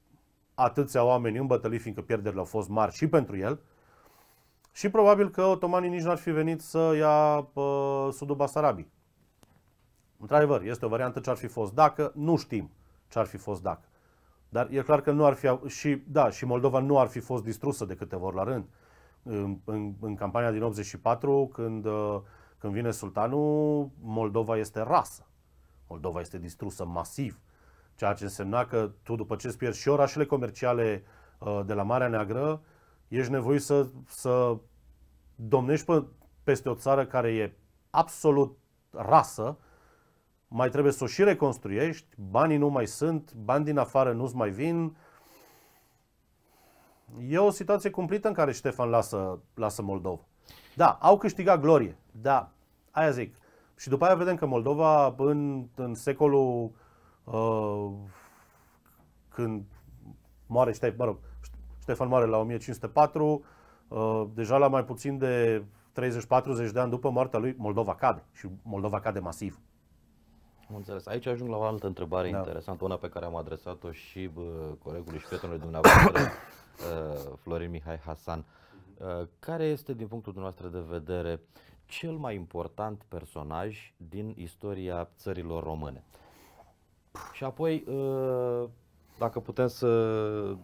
atâția oameni în bătălii, fiindcă pierderile au fost mari și pentru el. Și probabil că otomanii nici n-ar fi venit să ia sudul Basarabiei. Într-adevăr, este o variantă ce ar fi fost dacă, nu știm ce ar fi fost dacă. Dar e clar că nu ar fi, și, da, și Moldova nu ar fi fost distrusă de câteva ori la rând. În, în, în campania din 84, când, uh, când vine sultanul, Moldova este rasă. Moldova este distrusă masiv. Ceea ce însemna că tu, după ce îți pierzi și orașele comerciale uh, de la Marea Neagră, ești nevoit să, să domnești pe, peste o țară care e absolut rasă, mai trebuie să o și reconstruiești, banii nu mai sunt, bani din afară nu-ți mai vin. E o situație cumplită în care Ștefan lasă, lasă Moldova. Da, au câștigat glorie, da, aia zic. Și după aia vedem că Moldova în, în secolul uh, când moare Ștef, mă rog, Ștefan moare la 1504, uh, deja la mai puțin de 30-40 de ani după moartea lui, Moldova cade și Moldova cade masiv. Am înțeles. Aici ajung la o altă întrebare da. interesantă, una pe care am adresat-o și bă, colegului și prietenului dumneavoastră, uh, Florin Mihai Hasan. Uh, care este, din punctul dumneavoastră de vedere, cel mai important personaj din istoria țărilor române? Și apoi, uh, dacă putem să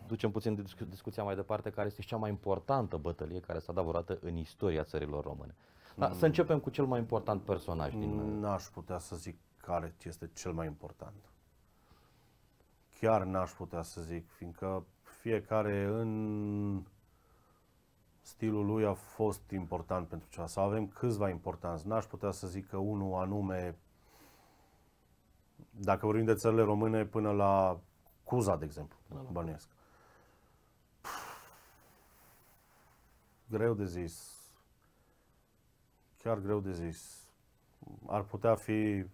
ducem puțin discuția mai departe, care este cea mai importantă bătălie care s-a dat vreodată în istoria țărilor române? Da, Să mm. începem cu cel mai important personaj din... N-aș putea să zic care este cel mai important. Chiar n-aș putea să zic, fiindcă fiecare în stilul lui a fost important pentru ceva. Sau avem câțiva importanți. N-aș putea să zic că unul anume, dacă vorbim de țările române, până la Cuza, de exemplu, da. bănuiesc. Greu de zis. Chiar greu de zis. Ar putea fi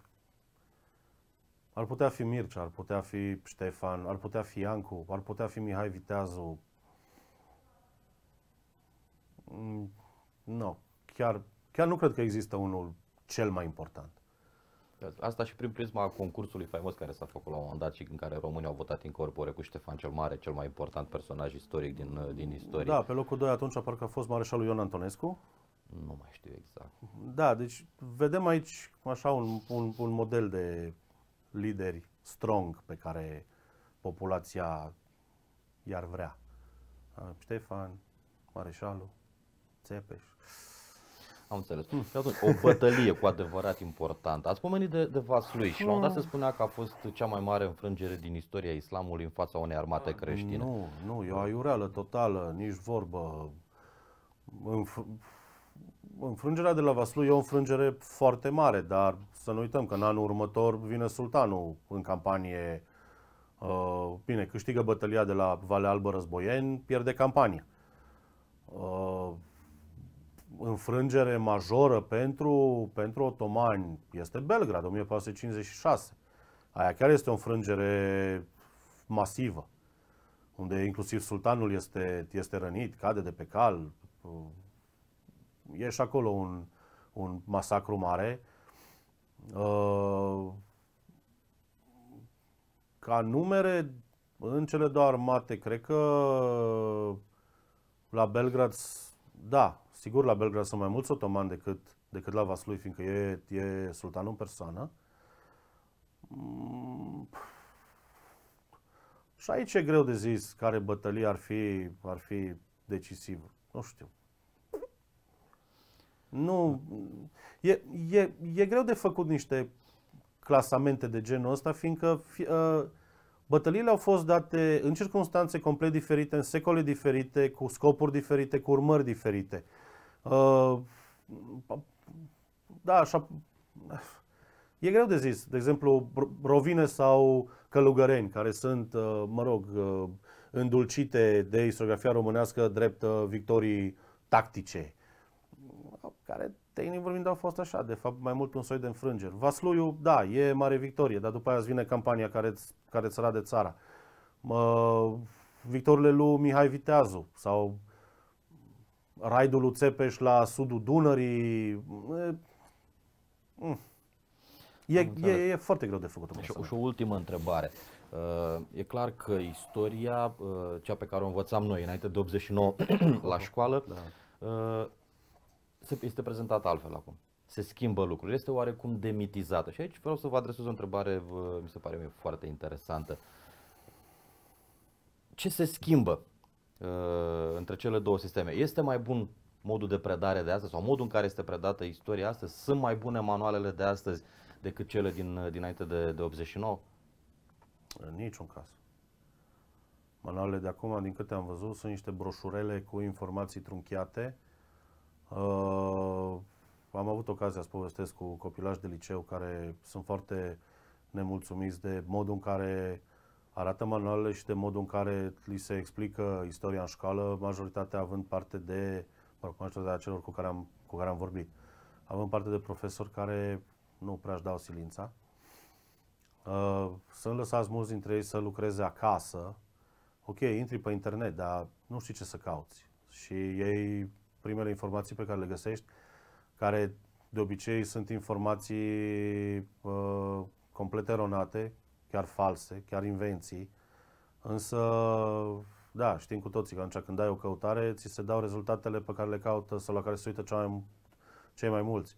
ar putea fi Mircea, ar putea fi Ștefan, ar putea fi Iancu, ar putea fi Mihai Viteazu. Mm, nu, no, chiar, chiar nu cred că există unul cel mai important. Asta și prin prisma concursului faimos care s-a făcut la un moment dat și în care românii au votat în corpore cu Ștefan cel Mare, cel mai important personaj istoric din, uh, din istorie. Da, pe locul 2 atunci parcă a fost mareșalul Ion Antonescu. Nu mai știu exact. Da, deci vedem aici așa un, un, un model de lideri strong pe care populația i-ar vrea. Uh, Ștefan, Mareșalul, Țepeș. Am înțeles. Și hm, atunci, o bătălie cu adevărat importantă. Ați pomenit de, de Vaslui și la un dat se spunea că a fost cea mai mare înfrângere din istoria islamului în fața unei armate creștine. Nu, nu, e o aiureală totală, nici vorbă. Înf- înfrângerea de la Vaslu e o înfrângere foarte mare, dar să nu uităm că în anul următor vine Sultanul în campanie. Uh, bine, câștigă bătălia de la Valea Albă Războieni, pierde campania. Uh, înfrângere majoră pentru, pentru otomani este Belgrad, 1456. Aia chiar este o înfrângere masivă, unde inclusiv sultanul este, este rănit, cade de pe cal, uh, e și acolo un, un masacru mare. Uh, ca numere, în cele două armate, cred că la Belgrad, da, sigur la Belgrad sunt mai mulți otomani decât, decât la Vaslui, fiindcă e, e sultanul în persoană. Mm, și aici e greu de zis care bătălie ar fi, ar fi decisivă. Nu știu. Nu, e, e, e greu de făcut niște clasamente de genul ăsta, fiindcă fi, uh, bătăliile au fost date în circunstanțe complet diferite, în secole diferite, cu scopuri diferite, cu urmări diferite. Uh, da, așa, e greu de zis. De exemplu, rovine sau călugăreni, care sunt, uh, mă rog, uh, îndulcite de istoriografia românească drept victorii tactice care, tehnic vorbind, au fost așa, de fapt, mai mult un soi de înfrângeri. Vasluiu, da, e mare victorie, dar după aia îți vine campania care, care îți de țara. Uh, victorile lui Mihai Viteazu sau raidul lui Țepeș la sudul Dunării. E, mm, e, e, e foarte greu de făcut. Și, și o ultimă întrebare. Uh, e clar că istoria, uh, cea pe care o învățam noi înainte de 89 la școală, da. Uh, este prezentat altfel acum. Se schimbă lucrurile, este oarecum demitizată. Și aici vreau să vă adresez o întrebare, mi se pare mie foarte interesantă. Ce se schimbă uh, între cele două sisteme? Este mai bun modul de predare de astăzi sau modul în care este predată istoria astăzi? Sunt mai bune manualele de astăzi decât cele din, dinainte de, de 89? În niciun caz. Manualele de acum, din câte am văzut, sunt niște broșurele cu informații trunchiate Uh, am avut ocazia să povestesc cu copilași de liceu care sunt foarte nemulțumiți de modul în care arată manualele și de modul în care li se explică istoria în școală, majoritatea având parte de, mă rog, majoritatea celor cu care am, cu care am vorbit, având parte de profesori care nu prea își dau silința. Uh, sunt lăsați mulți dintre ei să lucreze acasă. Ok, intri pe internet, dar nu știi ce să cauți. Și ei primele informații pe care le găsești, care de obicei sunt informații uh, complet eronate, chiar false, chiar invenții, însă da, știm cu toții că atunci când dai o căutare, ți se dau rezultatele pe care le caută sau la care se uită cea mai, cei mai mulți.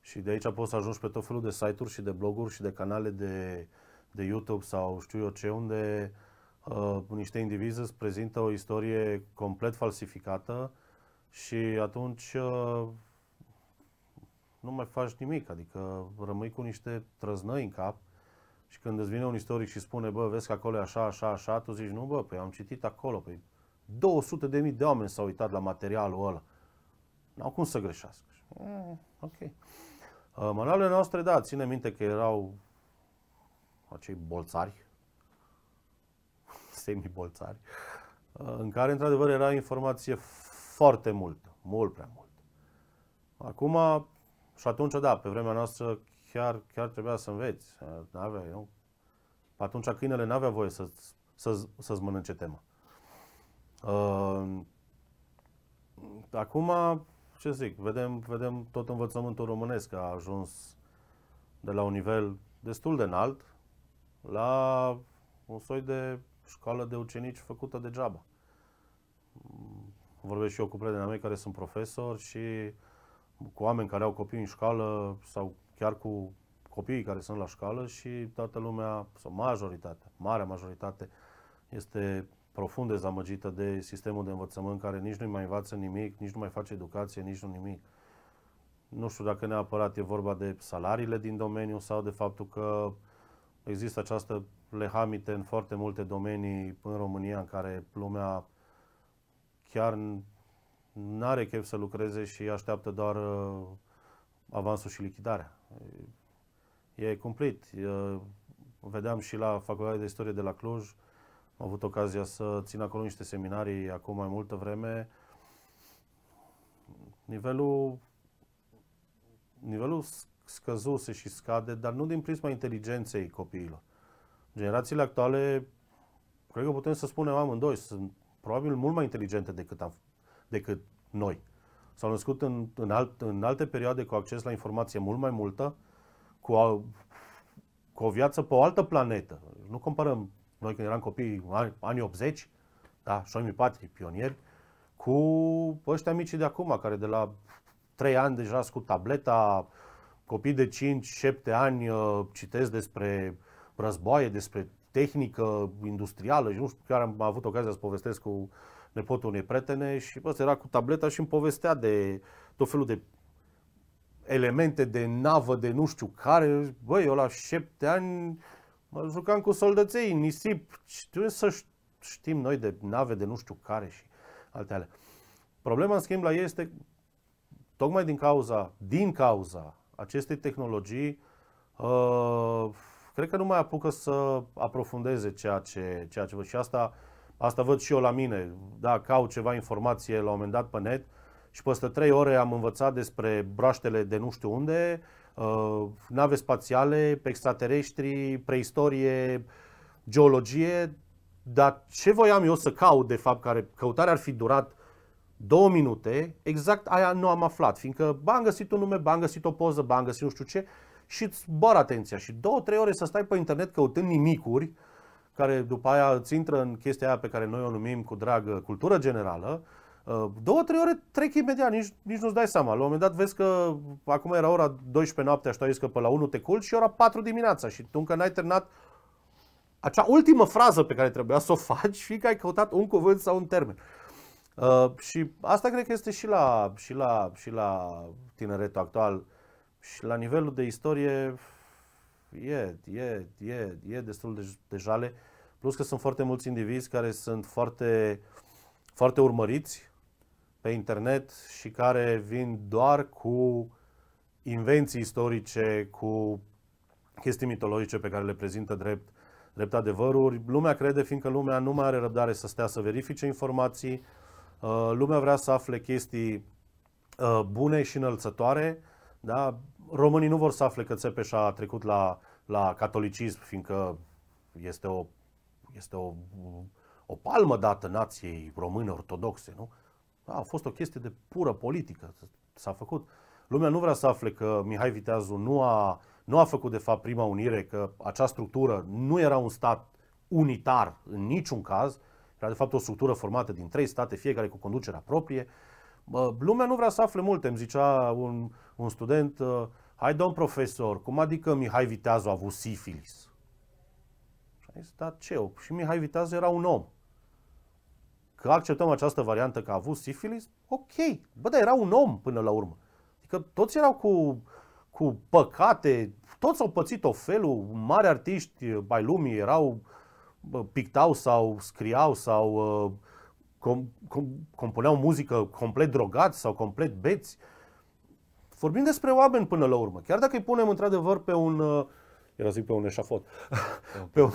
Și de aici poți să ajungi pe tot felul de site-uri și de bloguri și de canale de, de YouTube sau știu eu ce, unde uh, niște indivizi îți prezintă o istorie complet falsificată și atunci uh, nu mai faci nimic, adică rămâi cu niște trăznăi în cap și când îți vine un istoric și spune, bă, vezi că acolo e așa, așa, așa, tu zici, nu, bă, păi am citit acolo, păi 200 de mii de oameni s-au uitat la materialul ăla. N-au cum să greșească. Mm, ok. Uh, manualele noastre, da, ține minte că erau acei bolțari, semi-bolțari, uh, în care, într-adevăr, era informație foarte mult, mult prea mult. Acum, și atunci, da, pe vremea noastră chiar, chiar trebuia să înveți. N-avea, nu? Atunci câinele nu avea voie să, să, să-ți mănânce tema. Uh, acum, ce zic, vedem, vedem tot învățământul românesc a ajuns de la un nivel destul de înalt la un soi de școală de ucenici făcută degeaba vorbesc și eu cu prietenii mei care sunt profesori și cu oameni care au copii în școală sau chiar cu copiii care sunt la școală și toată lumea, sau majoritatea, marea majoritate, este profund dezamăgită de sistemul de învățământ care nici nu mai învață nimic, nici nu mai face educație, nici nu nimic. Nu știu dacă neapărat e vorba de salariile din domeniu sau de faptul că există această lehamite în foarte multe domenii în România în care lumea chiar nu are chef să lucreze și așteaptă doar uh, avansul și lichidarea. E cumplit. Uh, vedeam și la Facultatea de Istorie de la Cluj, am avut ocazia să țin acolo niște seminarii acum mai multă vreme. Nivelul, nivelul scăzuse și scade, dar nu din prisma inteligenței copiilor. Generațiile actuale, cred că putem să spunem amândoi, sunt probabil mult mai inteligente decât, am, decât noi. S-au născut în, în, alt, în alte perioade cu acces la informație mult mai multă, cu, a, cu o viață pe o altă planetă. Nu comparăm noi când eram copii ani, anii 80, da, șoimii patri, pionieri, cu ăștia mici de acum, care de la 3 ani deja cu tableta, copii de 5-7 ani uh, citesc despre războaie, despre tehnică, industrială și nu știu, chiar am avut ocazia să povestesc cu nepotul unei prietene și bă, era cu tableta și îmi povestea de tot felul de elemente de navă de nu știu care, băi, eu la șapte ani mă jucam cu soldăței nisip, știu să știm noi de nave de nu știu care și alte alea. Problema, în schimb, la ei este tocmai din cauza, din cauza acestei tehnologii, uh, cred că nu mai apucă să aprofundeze ceea ce, ceea ce văd. Și asta, asta văd și eu la mine. Da, caut ceva informație la un moment dat pe net și peste trei ore am învățat despre broaștele de nu știu unde, uh, nave spațiale, extraterestri, preistorie, geologie, dar ce voiam eu să caut, de fapt, care căutarea ar fi durat două minute, exact aia nu am aflat, fiindcă ba, am găsit un nume, ba, am găsit o poză, ba, am găsit nu știu ce, și îți bar atenția și două, trei ore să stai pe internet căutând nimicuri care după aia îți intră în chestia aia pe care noi o numim cu dragă cultură generală, uh, două, trei ore trec imediat, nici, nici nu-ți dai seama. La un moment dat vezi că acum era ora 12 noaptea și tu că pe la 1 te culci și ora 4 dimineața și tu încă n-ai terminat acea ultimă frază pe care trebuia să o faci și că ai căutat un cuvânt sau un termen. Uh, și asta cred că este și la, și la, și la tineretul actual. Uh, și la nivelul de istorie e, e, e, e destul de, de jale. Plus că sunt foarte mulți indivizi care sunt foarte, foarte urmăriți pe internet și care vin doar cu invenții istorice, cu chestii mitologice pe care le prezintă drept, drept adevăruri. Lumea crede, fiindcă lumea nu mai are răbdare să stea să verifice informații, uh, lumea vrea să afle chestii uh, bune și înălțătoare, da? românii nu vor să afle că Țepeș a trecut la, la catolicism, fiindcă este o, este o, o palmă dată nației române ortodoxe, nu? Da, a fost o chestie de pură politică, s-a făcut. Lumea nu vrea să afle că Mihai Viteazu nu a, nu a făcut de fapt prima unire, că acea structură nu era un stat unitar în niciun caz, era de fapt o structură formată din trei state, fiecare cu conducerea proprie, Lumea nu vrea să afle multe, îmi zicea un, un student, ă, hai domn profesor, cum adică Mihai Viteazu a avut sifilis? Și am zis, dar ce? Și Mihai Viteazu era un om. Că acceptăm această variantă că a avut sifilis? Ok, bă, dar era un om până la urmă. Adică toți erau cu, cu păcate, toți au pățit o felul, mari artiști bai lumii erau, pictau sau scriau sau uh, com- com- compuneau muzică complet drogați sau complet beți. Vorbim despre oameni până la urmă. Chiar dacă îi punem într-adevăr pe un, era uh, zic pe un eșafot, pe un,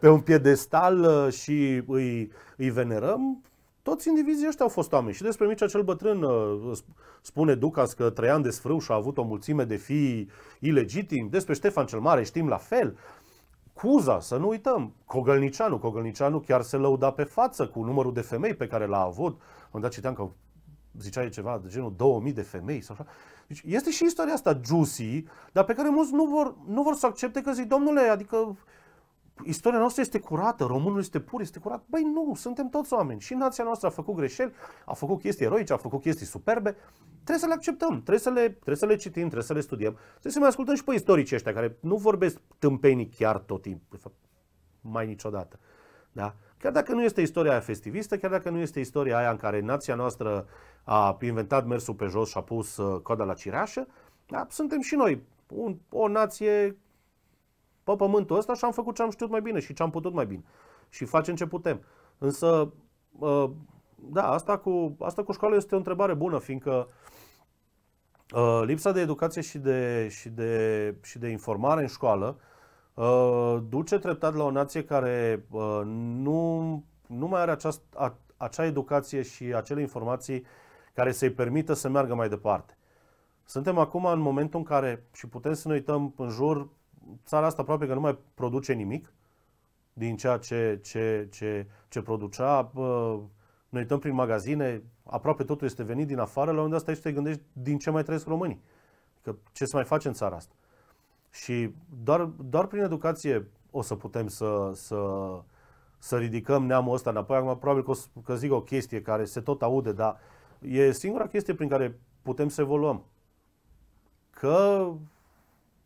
pe un piedestal uh, și îi, îi venerăm, toți indivizii ăștia au fost oameni. Și despre Mircea cel Bătrân uh, spune Ducas că trei ani de sfrâu și a avut o mulțime de fii ilegitimi. Despre Ștefan cel Mare știm la fel. Cuza, să nu uităm, Cogălnicianu. Cogălnicianu chiar se lăuda pe față cu numărul de femei pe care l-a avut. Am dat citeam că ziceai ceva de genul 2000 de femei sau așa. Deci este și istoria asta juicy, dar pe care mulți nu vor, nu vor să accepte că zic, domnule, adică istoria noastră este curată, românul este pur, este curat. Băi, nu, suntem toți oameni. Și nația noastră a făcut greșeli, a făcut chestii eroice, a făcut chestii superbe. Trebuie să le acceptăm, trebuie să le, trebuie să le citim, trebuie să le studiem, trebuie să mai ascultăm și pe istoricii ăștia care nu vorbesc tâmpenii chiar tot timpul, de fapt, mai niciodată. Da? Chiar dacă nu este istoria aia festivistă, chiar dacă nu este istoria aia în care nația noastră a inventat mersul pe jos și a pus uh, coada la cireașă, da? suntem și noi un, o nație pe pământul ăsta și am făcut ce am știut mai bine și ce am putut mai bine. Și facem ce putem. Însă, uh, da, asta cu, asta cu școala este o întrebare bună, fiindcă Uh, lipsa de educație și de, și de, și de informare în școală uh, duce treptat la o nație care uh, nu, nu mai are aceast, a, acea educație și acele informații care să-i permită să meargă mai departe. Suntem acum în momentul în care, și putem să ne uităm în jur, țara asta aproape că nu mai produce nimic din ceea ce, ce, ce, ce producea ne uităm prin magazine, aproape totul este venit din afară, la dat stai și te gândești din ce mai trăiesc românii. Că ce se mai face în țara asta? Și doar, doar prin educație o să putem să, să, să ridicăm neamul ăsta înapoi. Acum, probabil că, o, că zic o chestie care se tot aude, dar e singura chestie prin care putem să evoluăm. Că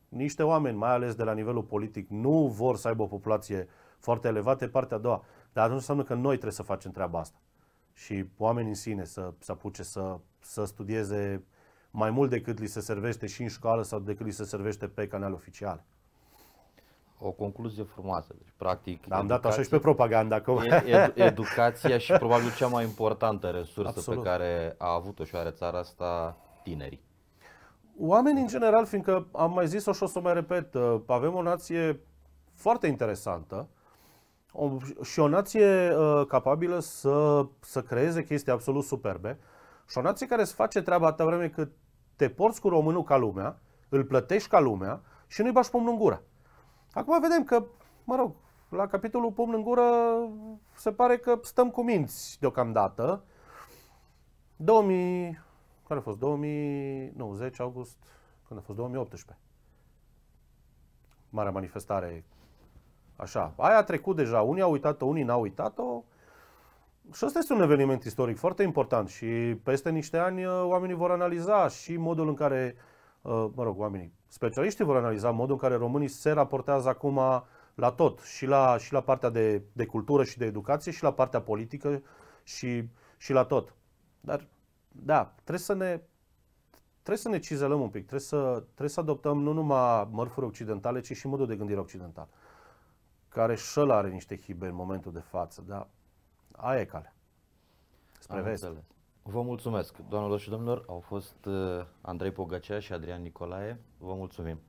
niște oameni, mai ales de la nivelul politic, nu vor să aibă o populație foarte elevată, e partea a doua. Dar atunci înseamnă că noi trebuie să facem treaba asta și oamenii în sine să, să apuce să, să studieze mai mult decât li se servește și în școală sau decât li se servește pe canal oficial. O concluzie frumoasă. Deci, practic, Am dat așa și pe propaganda acum. Ed, educația și probabil cea mai importantă resursă Absolut. pe care a avut-o și are țara asta tinerii. Oamenii în general, fiindcă am mai zis-o și o să o mai repet, uh, avem o nație foarte interesantă o, și o nație uh, capabilă să, să creeze chestii absolut superbe și o nație care îți face treaba atâta vreme cât te porți cu românul ca lumea, îl plătești ca lumea și nu-i bași pumnul în gură. Acum vedem că, mă rog, la capitolul pumn în gură se pare că stăm cu minți deocamdată. 2000, care a fost? 2090 august, când a fost? 2018. Marea manifestare Așa, aia a trecut deja, unii au uitat-o, unii n-au uitat-o. Și ăsta este un eveniment istoric foarte important și peste niște ani uh, oamenii vor analiza și modul în care, uh, mă rog, oamenii, specialiștii vor analiza modul în care românii se raportează acum la tot, și la, și la partea de, de cultură și de educație, și la partea politică și, și la tot. Dar, da, trebuie să ne, trebuie să ne cizelăm un pic, trebuie să, trebuie să adoptăm nu numai mărfuri occidentale, ci și modul de gândire occidental care și are niște hibe în momentul de față, dar aia e calea. Spre Am Vă mulțumesc, doamnelor și domnilor, au fost uh, Andrei Pogacea și Adrian Nicolae. Vă mulțumim.